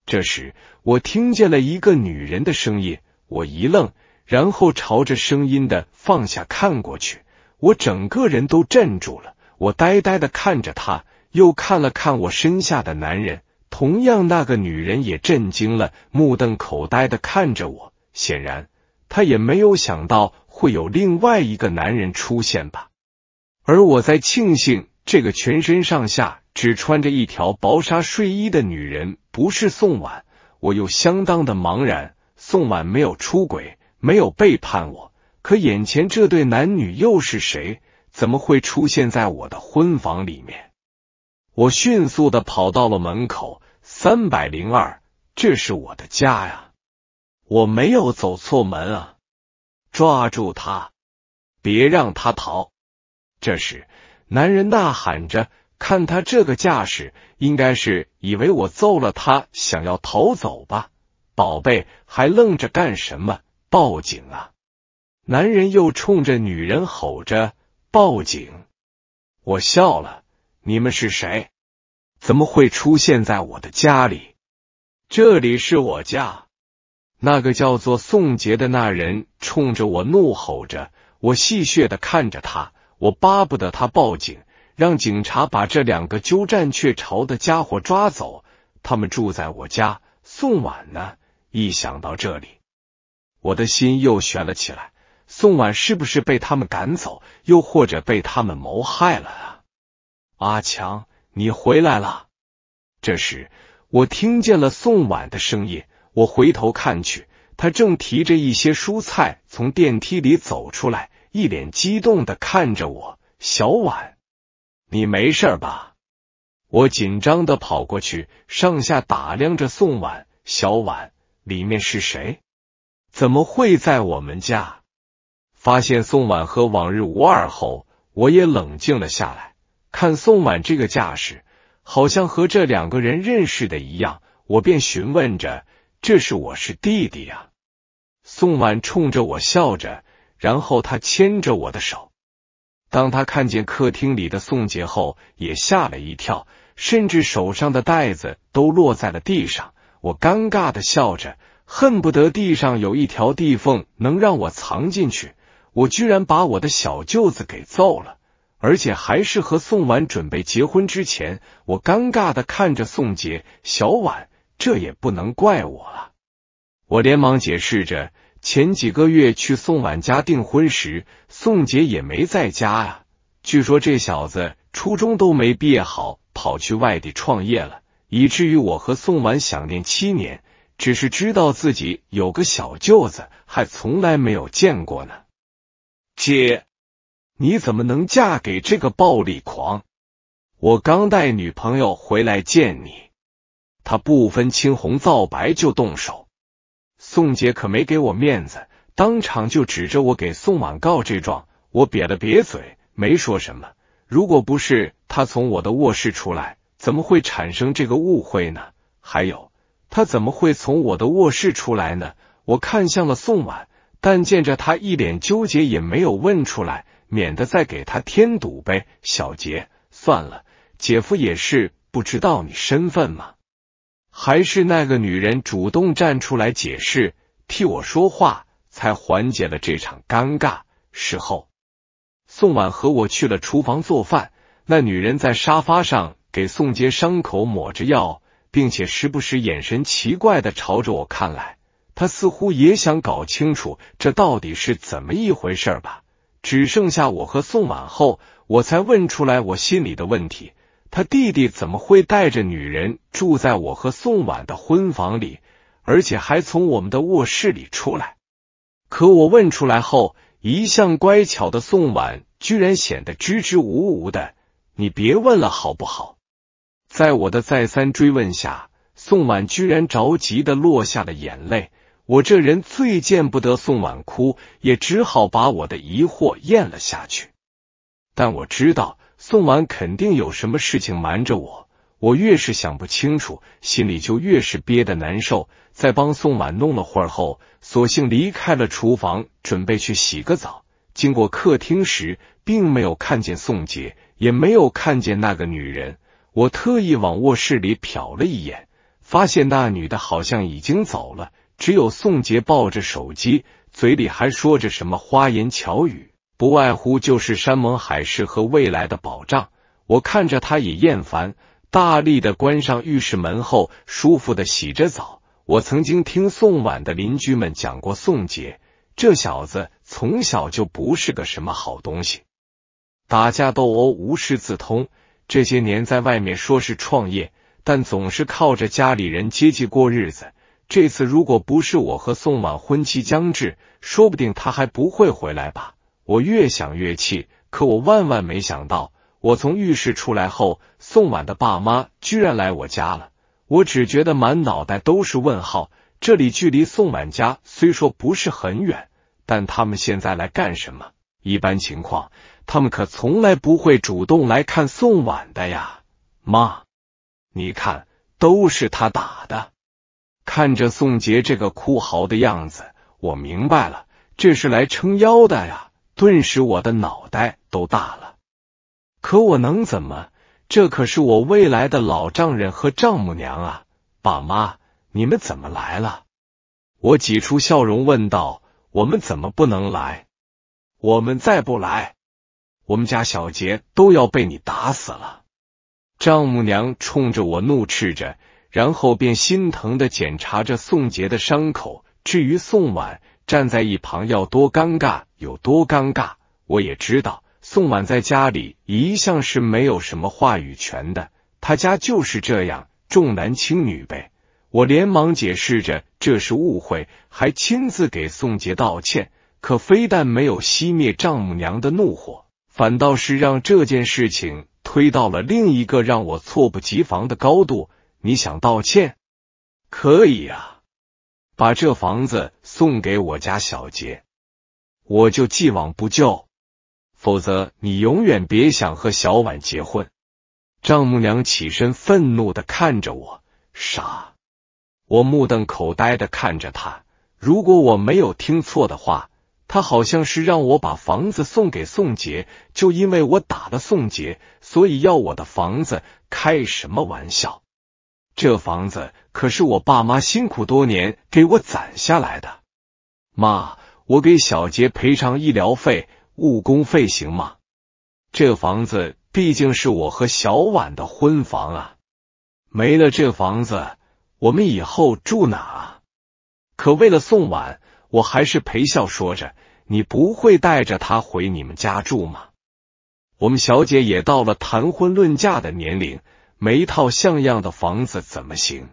这时，我听见了一个女人的声音，我一愣，然后朝着声音的放下看过去，我整个人都震住了。我呆呆的看着他，又看了看我身下的男人，同样，那个女人也震惊了，目瞪口呆的看着我。显然，她也没有想到会有另外一个男人出现吧。而我在庆幸这个全身上下只穿着一条薄纱睡衣的女人不是宋婉，我又相当的茫然。宋婉没有出轨，没有背叛我，可眼前这对男女又是谁？怎么会出现在我的婚房里面？我迅速的跑到了门口，三百零二，这是我的家呀，我没有走错门啊！抓住他，别让他逃！这时，男人大喊着，看他这个架势，应该是以为我揍了他，想要逃走吧？宝贝，还愣着干什么？报警啊！男人又冲着女人吼着。报警！我笑了，你们是谁？怎么会出现在我的家里？这里是我家。那个叫做宋杰的那人冲着我怒吼着，我戏谑的看着他，我巴不得他报警，让警察把这两个鸠占鹊巢的家伙抓走。他们住在我家，宋婉呢？一想到这里，我的心又悬了起来。宋婉是不是被他们赶走，又或者被他们谋害了啊？阿强，你回来了。这时，我听见了宋婉的声音，我回头看去，他正提着一些蔬菜从电梯里走出来，一脸激动的看着我。小婉，你没事吧？我紧张的跑过去，上下打量着宋婉。小婉，里面是谁？怎么会在我们家？发现宋婉和往日无二后，我也冷静了下来。看宋婉这个架势，好像和这两个人认识的一样，我便询问着：“这是我是弟弟呀？”宋婉冲着我笑着，然后他牵着我的手。当他看见客厅里的宋杰后，也吓了一跳，甚至手上的袋子都落在了地上。我尴尬的笑着，恨不得地上有一条地缝能让我藏进去。我居然把我的小舅子给揍了，而且还是和宋婉准备结婚之前。我尴尬的看着宋杰，小婉，这也不能怪我啊！我连忙解释着，前几个月去宋婉家订婚时，宋杰也没在家啊。据说这小子初中都没毕业好，跑去外地创业了，以至于我和宋婉想念七年，只是知道自己有个小舅子，还从来没有见过呢。姐，你怎么能嫁给这个暴力狂？我刚带女朋友回来见你，他不分青红皂白就动手。宋姐可没给我面子，当场就指着我给宋婉告这状。我瘪了瘪嘴，没说什么。如果不是他从我的卧室出来，怎么会产生这个误会呢？还有，他怎么会从我的卧室出来呢？我看向了宋婉。但见着他一脸纠结，也没有问出来，免得再给他添堵呗。小杰，算了，姐夫也是不知道你身份嘛。还是那个女人主动站出来解释，替我说话，才缓解了这场尴尬。事后，宋婉和我去了厨房做饭，那女人在沙发上给宋杰伤口抹着药，并且时不时眼神奇怪的朝着我看来。他似乎也想搞清楚这到底是怎么一回事吧。只剩下我和宋婉后，我才问出来我心里的问题：他弟弟怎么会带着女人住在我和宋婉的婚房里，而且还从我们的卧室里出来？可我问出来后，一向乖巧的宋婉居然显得支支吾吾的。你别问了，好不好？在我的再三追问下，宋婉居然着急的落下了眼泪。我这人最见不得宋婉哭，也只好把我的疑惑咽了下去。但我知道宋婉肯定有什么事情瞒着我，我越是想不清楚，心里就越是憋得难受。在帮宋婉弄了会儿后，索性离开了厨房，准备去洗个澡。经过客厅时，并没有看见宋杰，也没有看见那个女人。我特意往卧室里瞟了一眼，发现那女的好像已经走了。只有宋杰抱着手机，嘴里还说着什么花言巧语，不外乎就是山盟海誓和未来的保障。我看着他也厌烦，大力的关上浴室门后，舒服的洗着澡。我曾经听宋婉的邻居们讲过，宋杰这小子从小就不是个什么好东西，打架斗殴，无师自通。这些年在外面说是创业，但总是靠着家里人接济过日子。这次如果不是我和宋婉婚期将至，说不定他还不会回来吧。我越想越气，可我万万没想到，我从浴室出来后，宋婉的爸妈居然来我家了。我只觉得满脑袋都是问号。这里距离宋婉家虽说不是很远，但他们现在来干什么？一般情况，他们可从来不会主动来看宋婉的呀。妈，你看，都是他打的。看着宋杰这个哭嚎的样子，我明白了，这是来撑腰的呀！顿时我的脑袋都大了。可我能怎么？这可是我未来的老丈人和丈母娘啊！爸妈，你们怎么来了？我挤出笑容问道：“我们怎么不能来？我们再不来，我们家小杰都要被你打死了！”丈母娘冲着我怒斥着。然后便心疼的检查着宋杰的伤口。至于宋婉站在一旁要多尴尬有多尴尬，我也知道。宋婉在家里一向是没有什么话语权的，他家就是这样重男轻女呗。我连忙解释着这是误会，还亲自给宋杰道歉。可非但没有熄灭丈母娘的怒火，反倒是让这件事情推到了另一个让我措不及防的高度。你想道歉？可以啊，把这房子送给我家小杰，我就既往不咎。否则，你永远别想和小婉结婚。丈母娘起身，愤怒的看着我。傻！我目瞪口呆的看着他。如果我没有听错的话，他好像是让我把房子送给宋杰，就因为我打了宋杰，所以要我的房子？开什么玩笑！这房子可是我爸妈辛苦多年给我攒下来的。妈，我给小杰赔偿医疗费、误工费行吗？这房子毕竟是我和小婉的婚房啊，没了这房子，我们以后住哪？可为了宋婉，我还是陪笑说着。你不会带着她回你们家住吗？我们小姐也到了谈婚论嫁的年龄。没一套像样的房子怎么行？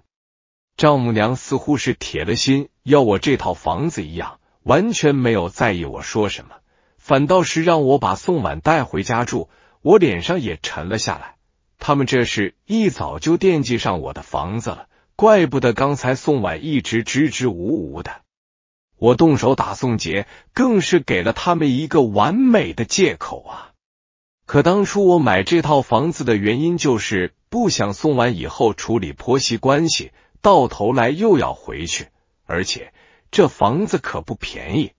丈母娘似乎是铁了心要我这套房子一样，完全没有在意我说什么，反倒是让我把宋婉带回家住。我脸上也沉了下来。他们这是一早就惦记上我的房子了，怪不得刚才宋婉一直支支吾吾的。我动手打宋杰，更是给了他们一个完美的借口啊！可当初我买这套房子的原因就是。不想送完以后处理婆媳关系，到头来又要回去，而且这房子可不便宜。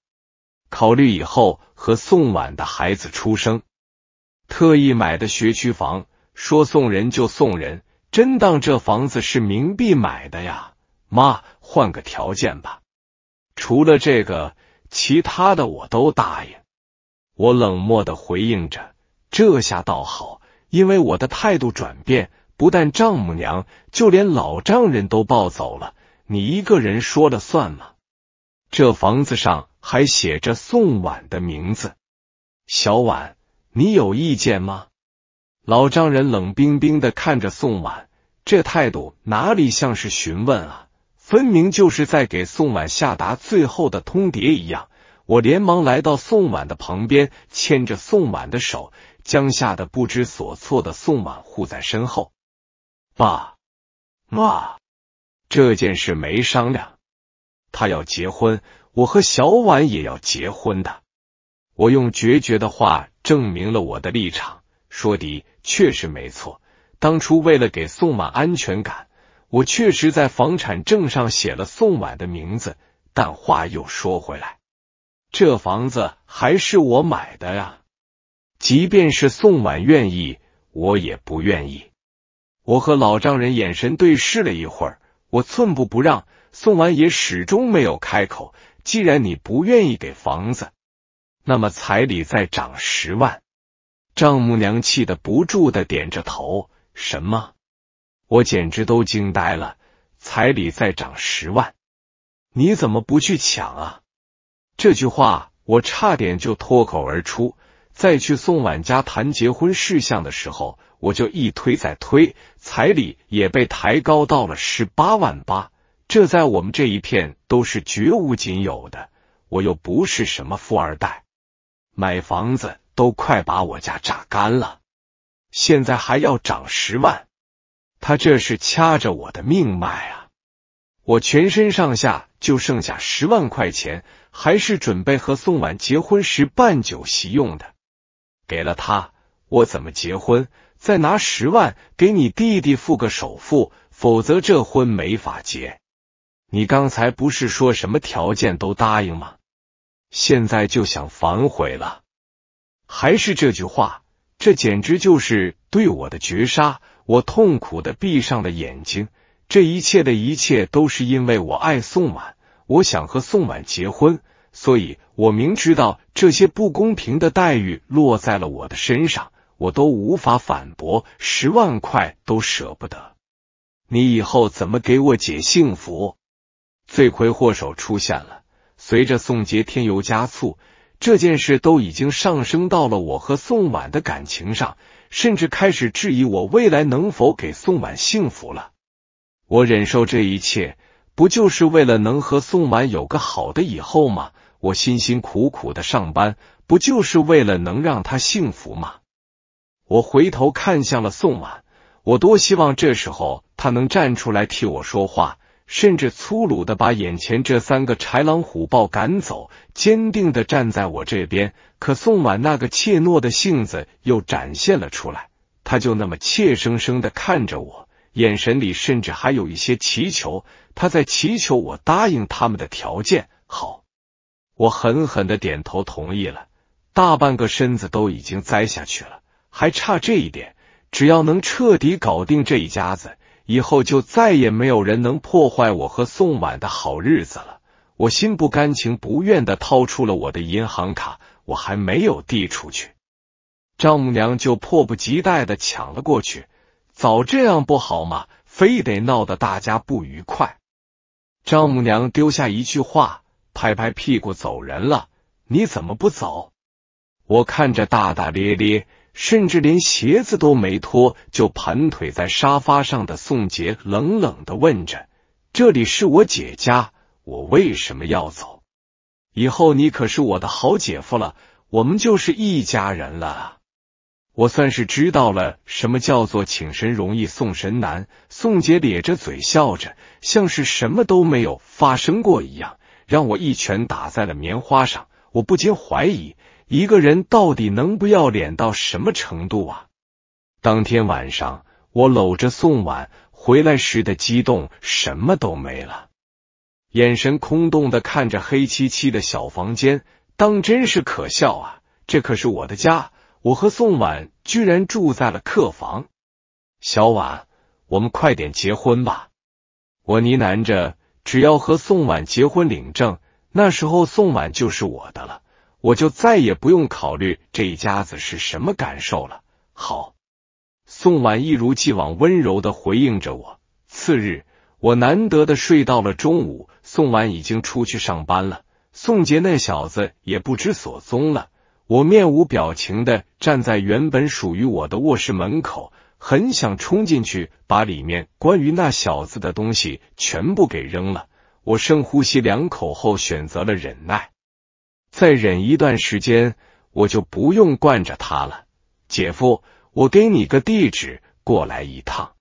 考虑以后和宋婉的孩子出生，特意买的学区房，说送人就送人，真当这房子是冥币买的呀？妈，换个条件吧，除了这个，其他的我都答应。我冷漠的回应着，这下倒好，因为我的态度转变。不但丈母娘，就连老丈人都抱走了，你一个人说了算吗？这房子上还写着宋婉的名字，小婉，你有意见吗？老丈人冷冰冰的看着宋婉，这态度哪里像是询问啊？分明就是在给宋婉下达最后的通牒一样。我连忙来到宋婉的旁边，牵着宋婉的手，将吓得不知所措的宋婉护在身后。爸妈，这件事没商量。他要结婚，我和小婉也要结婚的。我用决绝的话证明了我的立场，说的确实没错。当初为了给宋满安全感，我确实在房产证上写了宋婉的名字。但话又说回来，这房子还是我买的呀。即便是宋婉愿意，我也不愿意。我和老丈人眼神对视了一会儿，我寸步不让，宋婉也始终没有开口。既然你不愿意给房子，那么彩礼再涨十万。丈母娘气得不住的点着头。什么？我简直都惊呆了！彩礼再涨十万，你怎么不去抢啊？这句话我差点就脱口而出。再去宋婉家谈结婚事项的时候。我就一推再推，彩礼也被抬高到了十八万八，这在我们这一片都是绝无仅有的。我又不是什么富二代，买房子都快把我家榨干了，现在还要涨十万，他这是掐着我的命脉啊！我全身上下就剩下十万块钱，还是准备和宋婉结婚时办酒席用的，给了他，我怎么结婚？再拿十万给你弟弟付个首付，否则这婚没法结。你刚才不是说什么条件都答应吗？现在就想反悔了？还是这句话？这简直就是对我的绝杀！我痛苦的闭上了眼睛。这一切的一切都是因为我爱宋婉，我想和宋婉结婚，所以我明知道这些不公平的待遇落在了我的身上。我都无法反驳，十万块都舍不得。你以后怎么给我姐幸福？罪魁祸首出现了。随着宋杰添油加醋，这件事都已经上升到了我和宋婉的感情上，甚至开始质疑我未来能否给宋婉幸福了。我忍受这一切，不就是为了能和宋婉有个好的以后吗？我辛辛苦苦的上班，不就是为了能让她幸福吗？我回头看向了宋婉，我多希望这时候他能站出来替我说话，甚至粗鲁的把眼前这三个豺狼虎豹赶走，坚定的站在我这边。可宋婉那个怯懦的性子又展现了出来，他就那么怯生生的看着我，眼神里甚至还有一些祈求。他在祈求我答应他们的条件。好，我狠狠的点头同意了，大半个身子都已经栽下去了。还差这一点，只要能彻底搞定这一家子，以后就再也没有人能破坏我和宋婉的好日子了。我心不甘情不愿的掏出了我的银行卡，我还没有递出去，丈母娘就迫不及待的抢了过去。早这样不好吗？非得闹得大家不愉快。丈母娘丢下一句话，拍拍屁股走人了。你怎么不走？我看着大大咧咧。甚至连鞋子都没脱，就盘腿在沙发上的宋杰冷冷的问着：“这里是我姐家，我为什么要走？以后你可是我的好姐夫了，我们就是一家人了。”我算是知道了什么叫做请神容易送神难。宋杰咧着嘴笑着，像是什么都没有发生过一样，让我一拳打在了棉花上。我不禁怀疑。一个人到底能不要脸到什么程度啊？当天晚上，我搂着宋婉回来时的激动什么都没了，眼神空洞的看着黑漆漆的小房间，当真是可笑啊！这可是我的家，我和宋婉居然住在了客房。小婉，我们快点结婚吧！我呢喃着，只要和宋婉结婚领证，那时候宋婉就是我的了。我就再也不用考虑这一家子是什么感受了。好，宋婉一如既往温柔的回应着我。次日，我难得的睡到了中午，宋婉已经出去上班了，宋杰那小子也不知所踪了。我面无表情的站在原本属于我的卧室门口，很想冲进去把里面关于那小子的东西全部给扔了。我深呼吸两口后，选择了忍耐。再忍一段时间，我就不用惯着他了。姐夫，我给你个地址，过来一趟。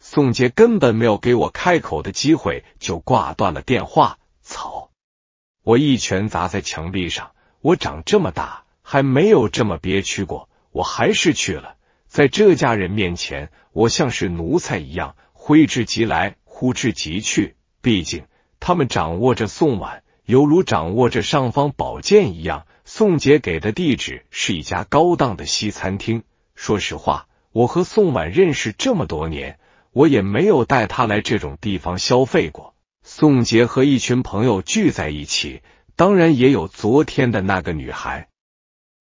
宋杰根本没有给我开口的机会，就挂断了电话。操！我一拳砸在墙壁上。我长这么大还没有这么憋屈过。我还是去了，在这家人面前，我像是奴才一样，挥之即来，呼之即去。毕竟他们掌握着宋婉。犹如掌握着尚方宝剑一样，宋杰给的地址是一家高档的西餐厅。说实话，我和宋婉认识这么多年，我也没有带他来这种地方消费过。宋杰和一群朋友聚在一起，当然也有昨天的那个女孩。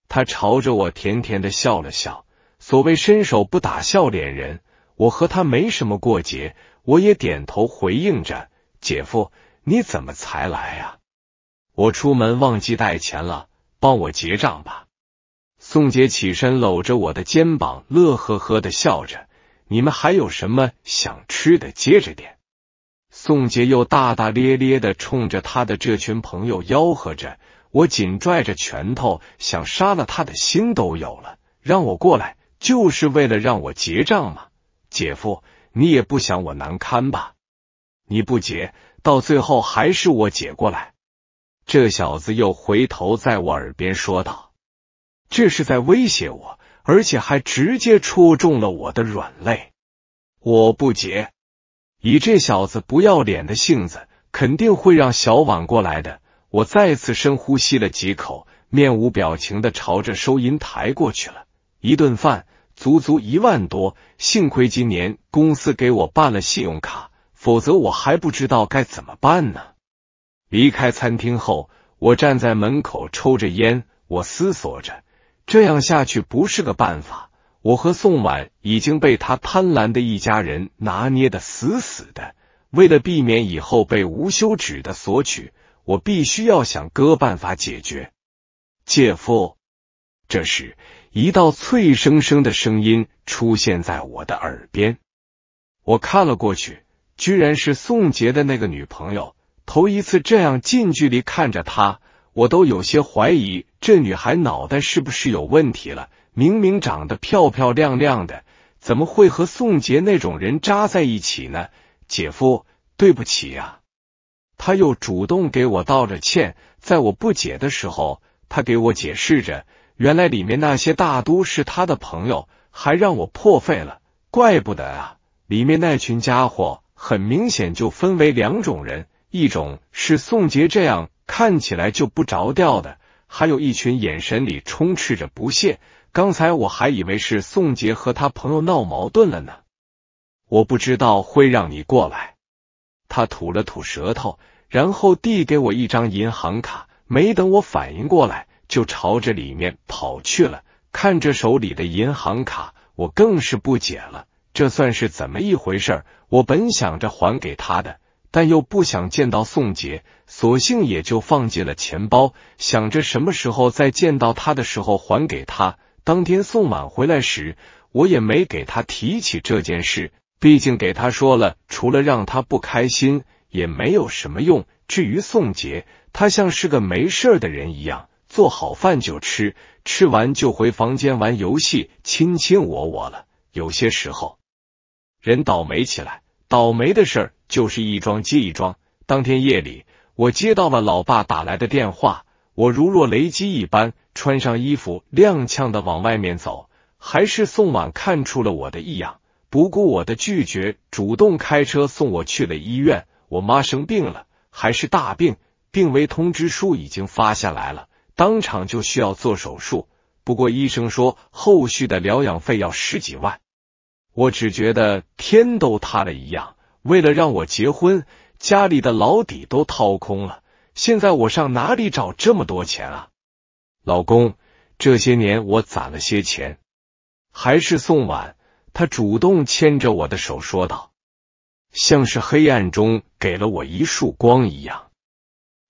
他朝着我甜甜的笑了笑。所谓伸手不打笑脸人，我和他没什么过节，我也点头回应着。姐夫，你怎么才来啊？我出门忘记带钱了，帮我结账吧。宋杰起身搂着我的肩膀，乐呵呵的笑着。你们还有什么想吃的，接着点。宋杰又大大咧咧的冲着他的这群朋友吆喝着。我紧拽着拳头，想杀了他的心都有了。让我过来就是为了让我结账吗？姐夫，你也不想我难堪吧？你不结，到最后还是我姐过来。这小子又回头在我耳边说道：“这是在威胁我，而且还直接戳中了我的软肋。”我不解，以这小子不要脸的性子，肯定会让小婉过来的。我再次深呼吸了几口，面无表情的朝着收银台过去了一顿饭，足足一万多，幸亏今年公司给我办了信用卡，否则我还不知道该怎么办呢。离开餐厅后，我站在门口抽着烟，我思索着，这样下去不是个办法。我和宋婉已经被他贪婪的一家人拿捏的死死的，为了避免以后被无休止的索取，我必须要想个办法解决。姐夫，这时一道脆生生的声音出现在我的耳边，我看了过去，居然是宋杰的那个女朋友。头一次这样近距离看着他，我都有些怀疑这女孩脑袋是不是有问题了。明明长得漂漂亮亮的，怎么会和宋杰那种人扎在一起呢？姐夫，对不起啊！他又主动给我道了歉。在我不解的时候，他给我解释着，原来里面那些大都是他的朋友，还让我破费了。怪不得啊，里面那群家伙很明显就分为两种人。一种是宋杰这样看起来就不着调的，还有一群眼神里充斥着不屑。刚才我还以为是宋杰和他朋友闹矛盾了呢，我不知道会让你过来。他吐了吐舌头，然后递给我一张银行卡，没等我反应过来，就朝着里面跑去了。看着手里的银行卡，我更是不解了，这算是怎么一回事？我本想着还给他的。但又不想见到宋杰，索性也就放进了钱包，想着什么时候再见到他的时候还给他。当天宋晚回来时，我也没给他提起这件事，毕竟给他说了，除了让他不开心，也没有什么用。至于宋杰，他像是个没事儿的人一样，做好饭就吃，吃完就回房间玩游戏，卿卿我我了。有些时候，人倒霉起来。倒霉的事就是一桩接一桩。当天夜里，我接到了老爸打来的电话，我如若雷击一般，穿上衣服，踉跄的往外面走。还是宋婉看出了我的异样，不顾我的拒绝，主动开车送我去了医院。我妈生病了，还是大病，病危通知书已经发下来了，当场就需要做手术。不过医生说，后续的疗养费要十几万。我只觉得天都塌了一样，为了让我结婚，家里的老底都掏空了。现在我上哪里找这么多钱啊？老公，这些年我攒了些钱，还是宋晚，他主动牵着我的手说道，像是黑暗中给了我一束光一样。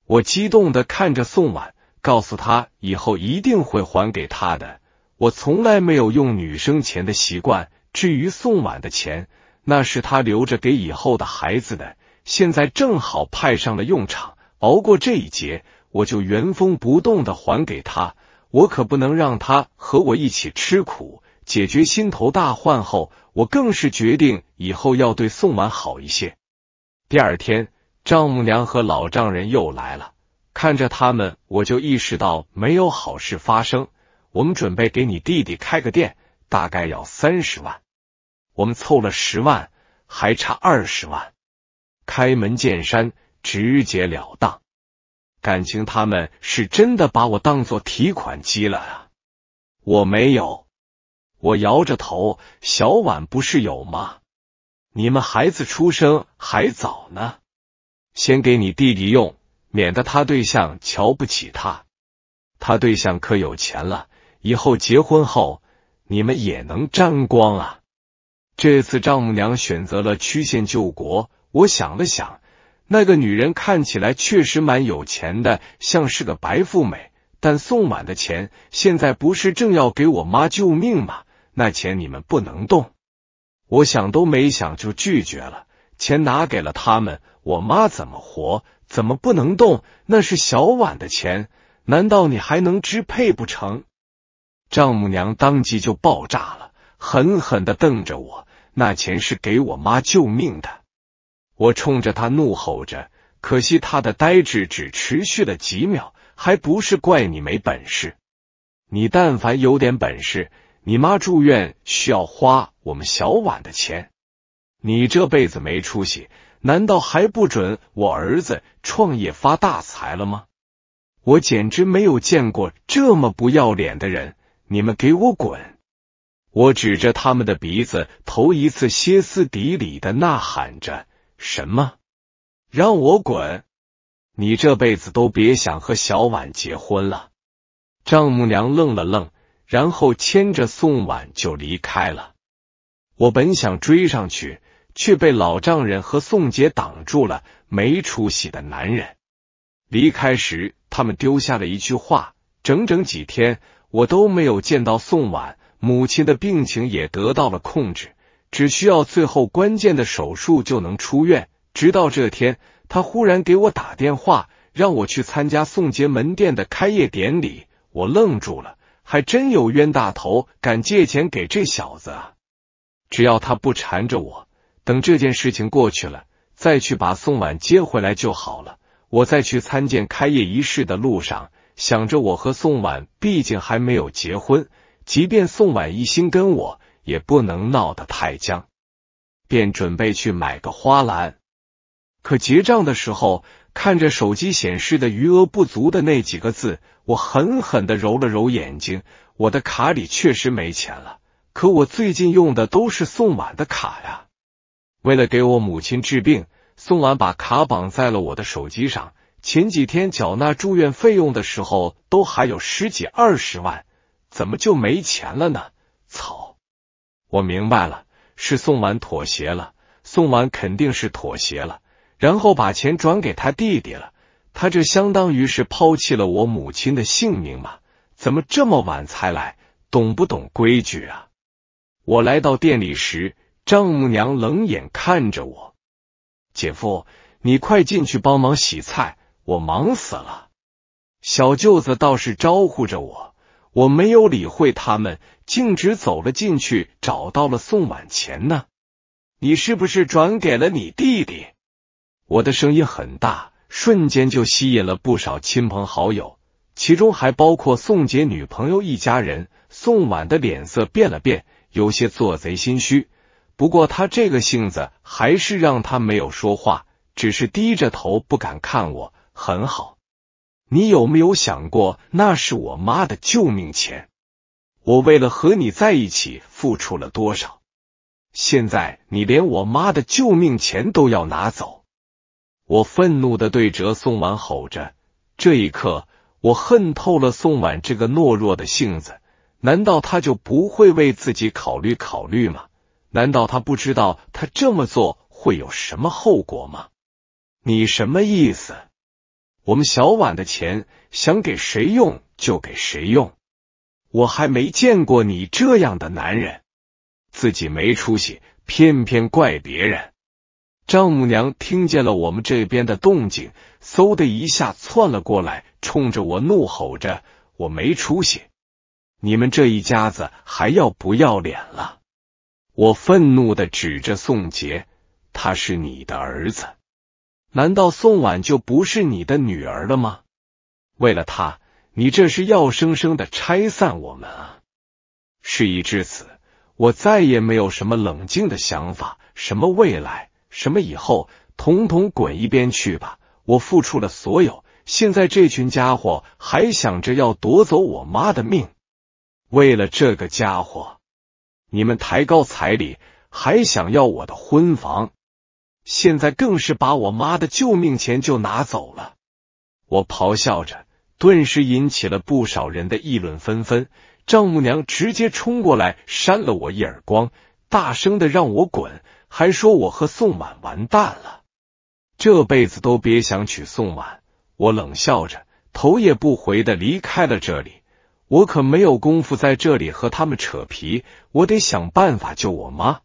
我激动的看着宋婉，告诉他以后一定会还给他的。我从来没有用女生钱的习惯。至于宋婉的钱，那是他留着给以后的孩子的，现在正好派上了用场。熬过这一劫，我就原封不动的还给他。我可不能让他和我一起吃苦。解决心头大患后，我更是决定以后要对宋婉好一些。第二天，丈母娘和老丈人又来了，看着他们，我就意识到没有好事发生。我们准备给你弟弟开个店，大概要三十万。我们凑了十万，还差二十万。开门见山，直截了当。感情他们是真的把我当做提款机了啊！我没有。我摇着头。小婉不是有吗？你们孩子出生还早呢，先给你弟弟用，免得他对象瞧不起他。他对象可有钱了，以后结婚后你们也能沾光啊。这次丈母娘选择了曲线救国。我想了想，那个女人看起来确实蛮有钱的，像是个白富美。但宋婉的钱现在不是正要给我妈救命吗？那钱你们不能动！我想都没想就拒绝了，钱拿给了他们。我妈怎么活？怎么不能动？那是小婉的钱，难道你还能支配不成？丈母娘当即就爆炸了，狠狠的瞪着我。那钱是给我妈救命的，我冲着他怒吼着。可惜他的呆滞只持续了几秒，还不是怪你没本事。你但凡有点本事，你妈住院需要花我们小婉的钱，你这辈子没出息，难道还不准我儿子创业发大财了吗？我简直没有见过这么不要脸的人！你们给我滚！我指着他们的鼻子，头一次歇斯底里的呐喊着：“什么？让我滚！你这辈子都别想和小婉结婚了！”丈母娘愣了愣，然后牵着宋婉就离开了。我本想追上去，却被老丈人和宋杰挡住了。没出息的男人！离开时，他们丢下了一句话。整整几天，我都没有见到宋婉。母亲的病情也得到了控制，只需要最后关键的手术就能出院。直到这天，他忽然给我打电话，让我去参加宋杰门店的开业典礼。我愣住了，还真有冤大头敢借钱给这小子啊！只要他不缠着我，等这件事情过去了，再去把宋婉接回来就好了。我在去参见开业仪式的路上，想着我和宋婉毕竟还没有结婚。即便宋婉一心跟我，也不能闹得太僵。便准备去买个花篮，可结账的时候，看着手机显示的余额不足的那几个字，我狠狠的揉了揉眼睛。我的卡里确实没钱了，可我最近用的都是宋婉的卡呀。为了给我母亲治病，宋婉把卡绑在了我的手机上。前几天缴纳住院费用的时候，都还有十几二十万。怎么就没钱了呢？操！我明白了，是宋婉妥协了。宋婉肯定是妥协了，然后把钱转给他弟弟了。他这相当于是抛弃了我母亲的性命嘛？怎么这么晚才来？懂不懂规矩啊？我来到店里时，丈母娘冷眼看着我，姐夫，你快进去帮忙洗菜，我忙死了。小舅子倒是招呼着我。我没有理会他们，径直走了进去，找到了宋婉。钱呢？你是不是转给了你弟弟？我的声音很大，瞬间就吸引了不少亲朋好友，其中还包括宋杰女朋友一家人。宋婉的脸色变了变，有些做贼心虚，不过他这个性子还是让他没有说话，只是低着头不敢看我。很好。你有没有想过，那是我妈的救命钱？我为了和你在一起付出了多少？现在你连我妈的救命钱都要拿走？我愤怒的对着宋婉吼着，这一刻我恨透了宋婉这个懦弱的性子。难道他就不会为自己考虑考虑吗？难道他不知道他这么做会有什么后果吗？你什么意思？我们小婉的钱想给谁用就给谁用，我还没见过你这样的男人，自己没出息，偏偏怪别人。丈母娘听见了我们这边的动静，嗖的一下窜了过来，冲着我怒吼着：“我没出息，你们这一家子还要不要脸了？”我愤怒的指着宋杰：“他是你的儿子。”难道宋婉就不是你的女儿了吗？为了她，你这是要生生的拆散我们啊！事已至此，我再也没有什么冷静的想法，什么未来，什么以后，统统滚一边去吧！我付出了所有，现在这群家伙还想着要夺走我妈的命。为了这个家伙，你们抬高彩礼，还想要我的婚房？现在更是把我妈的救命钱就拿走了，我咆哮着，顿时引起了不少人的议论纷纷。丈母娘直接冲过来扇了我一耳光，大声的让我滚，还说我和宋婉完蛋了，这辈子都别想娶宋婉。我冷笑着，头也不回的离开了这里。我可没有功夫在这里和他们扯皮，我得想办法救我妈。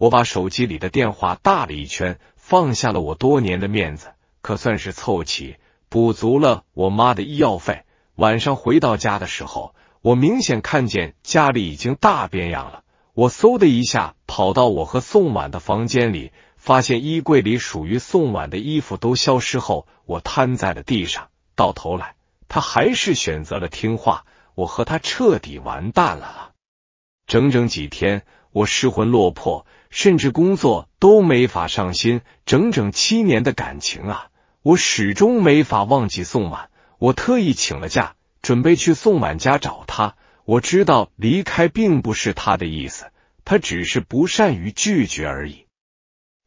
我把手机里的电话大了一圈，放下了我多年的面子，可算是凑齐、补足了我妈的医药费。晚上回到家的时候，我明显看见家里已经大变样了。我嗖的一下跑到我和宋婉的房间里，发现衣柜里属于宋婉的衣服都消失后，我瘫在了地上。到头来，她还是选择了听话，我和她彻底完蛋了。整整几天，我失魂落魄。甚至工作都没法上心，整整七年的感情啊，我始终没法忘记宋婉。我特意请了假，准备去宋婉家找她。我知道离开并不是他的意思，他只是不善于拒绝而已。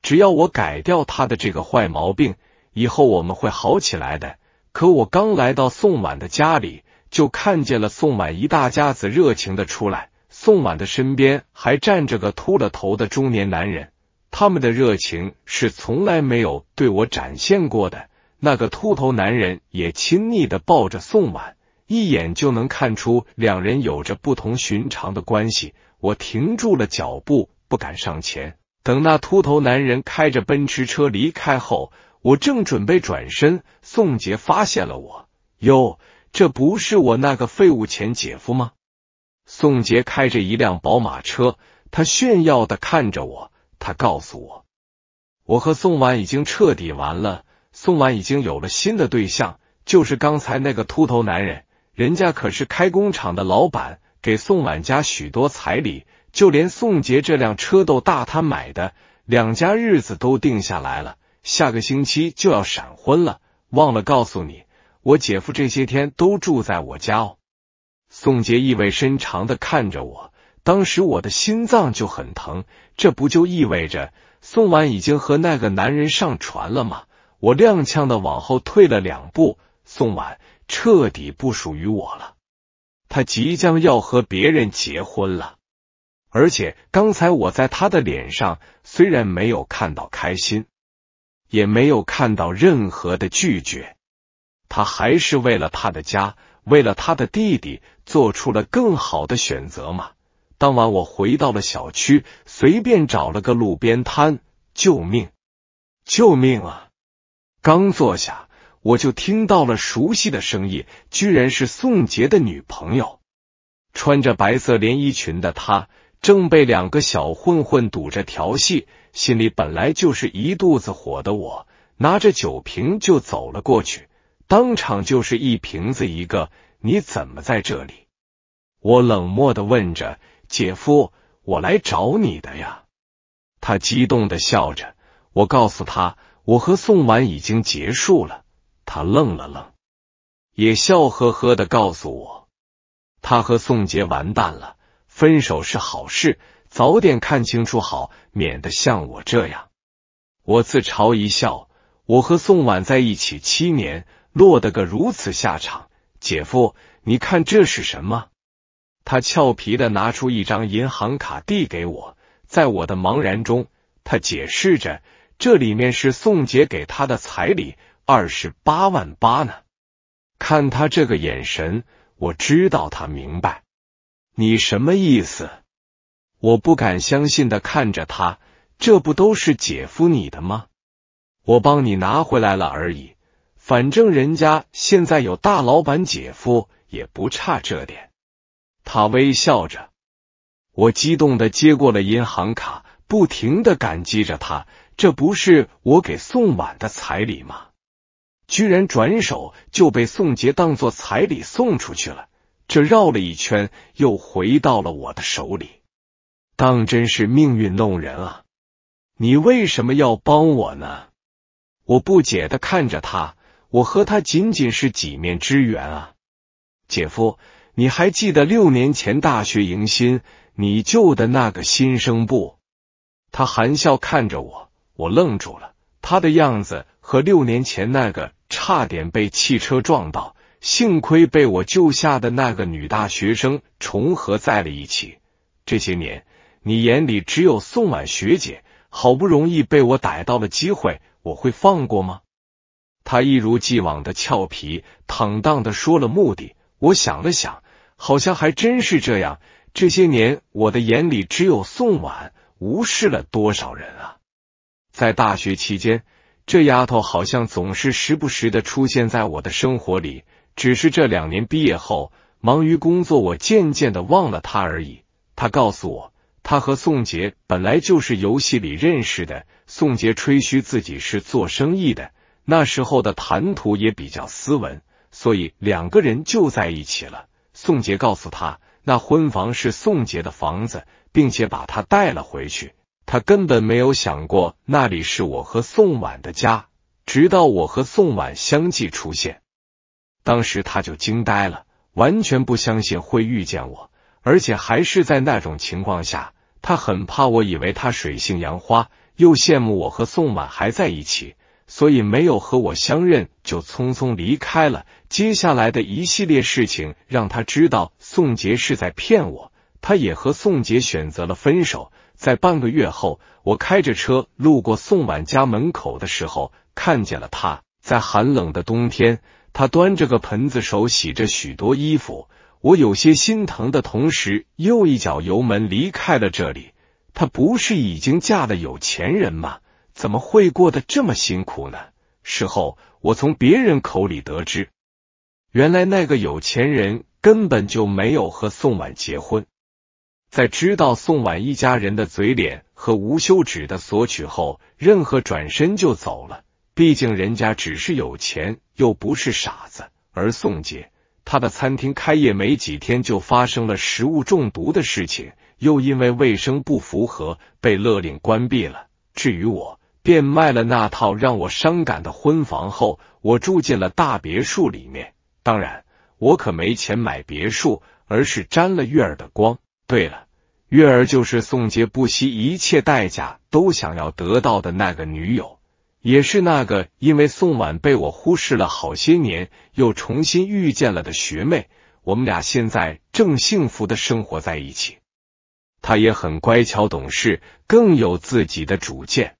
只要我改掉他的这个坏毛病，以后我们会好起来的。可我刚来到宋婉的家里，就看见了宋婉一大家子热情的出来。宋婉的身边还站着个秃了头的中年男人，他们的热情是从来没有对我展现过的。那个秃头男人也亲昵的抱着宋婉，一眼就能看出两人有着不同寻常的关系。我停住了脚步，不敢上前。等那秃头男人开着奔驰车离开后，我正准备转身，宋杰发现了我，哟，这不是我那个废物前姐夫吗？宋杰开着一辆宝马车，他炫耀的看着我，他告诉我，我和宋婉已经彻底完了，宋婉已经有了新的对象，就是刚才那个秃头男人，人家可是开工厂的老板，给宋婉家许多彩礼，就连宋杰这辆车都大他买的，两家日子都定下来了，下个星期就要闪婚了，忘了告诉你，我姐夫这些天都住在我家哦。宋杰意味深长的看着我，当时我的心脏就很疼，这不就意味着宋婉已经和那个男人上船了吗？我踉跄的往后退了两步，宋婉彻底不属于我了，他即将要和别人结婚了，而且刚才我在他的脸上虽然没有看到开心，也没有看到任何的拒绝，他还是为了他的家。为了他的弟弟，做出了更好的选择嘛？当晚我回到了小区，随便找了个路边摊，救命，救命啊！刚坐下，我就听到了熟悉的声音，居然是宋杰的女朋友。穿着白色连衣裙的她，正被两个小混混堵着调戏。心里本来就是一肚子火的我，拿着酒瓶就走了过去。当场就是一瓶子一个，你怎么在这里？我冷漠的问着。姐夫，我来找你的呀。他激动的笑着。我告诉他，我和宋婉已经结束了。他愣了愣，也笑呵呵的告诉我，他和宋杰完蛋了，分手是好事，早点看清楚好，免得像我这样。我自嘲一笑，我和宋婉在一起七年。落得个如此下场，姐夫，你看这是什么？他俏皮的拿出一张银行卡递给我，在我的茫然中，他解释着，这里面是宋杰给他的彩礼，二十八万八呢。看他这个眼神，我知道他明白。你什么意思？我不敢相信的看着他，这不都是姐夫你的吗？我帮你拿回来了而已。反正人家现在有大老板姐夫，也不差这点。他微笑着，我激动的接过了银行卡，不停的感激着他。这不是我给宋婉的彩礼吗？居然转手就被宋杰当做彩礼送出去了，这绕了一圈又回到了我的手里，当真是命运弄人啊！你为什么要帮我呢？我不解的看着他。我和他仅仅是几面之缘啊，姐夫，你还记得六年前大学迎新你救的那个新生不？他含笑看着我，我愣住了，他的样子和六年前那个差点被汽车撞到，幸亏被我救下的那个女大学生重合在了一起。这些年你眼里只有宋婉学姐，好不容易被我逮到了机会，我会放过吗？他一如既往的俏皮，坦荡的说了目的。我想了想，好像还真是这样。这些年，我的眼里只有宋婉，无视了多少人啊！在大学期间，这丫头好像总是时不时的出现在我的生活里，只是这两年毕业后，忙于工作，我渐渐的忘了她而已。他告诉我，他和宋杰本来就是游戏里认识的。宋杰吹嘘自己是做生意的。那时候的谈吐也比较斯文，所以两个人就在一起了。宋杰告诉他，那婚房是宋杰的房子，并且把他带了回去。他根本没有想过那里是我和宋婉的家，直到我和宋婉相继出现，当时他就惊呆了，完全不相信会遇见我，而且还是在那种情况下。他很怕我以为他水性杨花，又羡慕我和宋婉还在一起。所以没有和我相认，就匆匆离开了。接下来的一系列事情让他知道宋杰是在骗我，他也和宋杰选择了分手。在半个月后，我开着车路过宋婉家门口的时候，看见了他。在寒冷的冬天，他端着个盆子，手洗着许多衣服。我有些心疼的同时，又一脚油门离开了这里。他不是已经嫁了有钱人吗？怎么会过得这么辛苦呢？事后我从别人口里得知，原来那个有钱人根本就没有和宋婉结婚。在知道宋婉一家人的嘴脸和无休止的索取后，任何转身就走了。毕竟人家只是有钱，又不是傻子。而宋姐，她的餐厅开业没几天就发生了食物中毒的事情，又因为卫生不符合被勒令关闭了。至于我，变卖了那套让我伤感的婚房后，我住进了大别墅里面。当然，我可没钱买别墅，而是沾了月儿的光。对了，月儿就是宋杰不惜一切代价都想要得到的那个女友，也是那个因为宋婉被我忽视了好些年，又重新遇见了的学妹。我们俩现在正幸福的生活在一起，她也很乖巧懂事，更有自己的主见。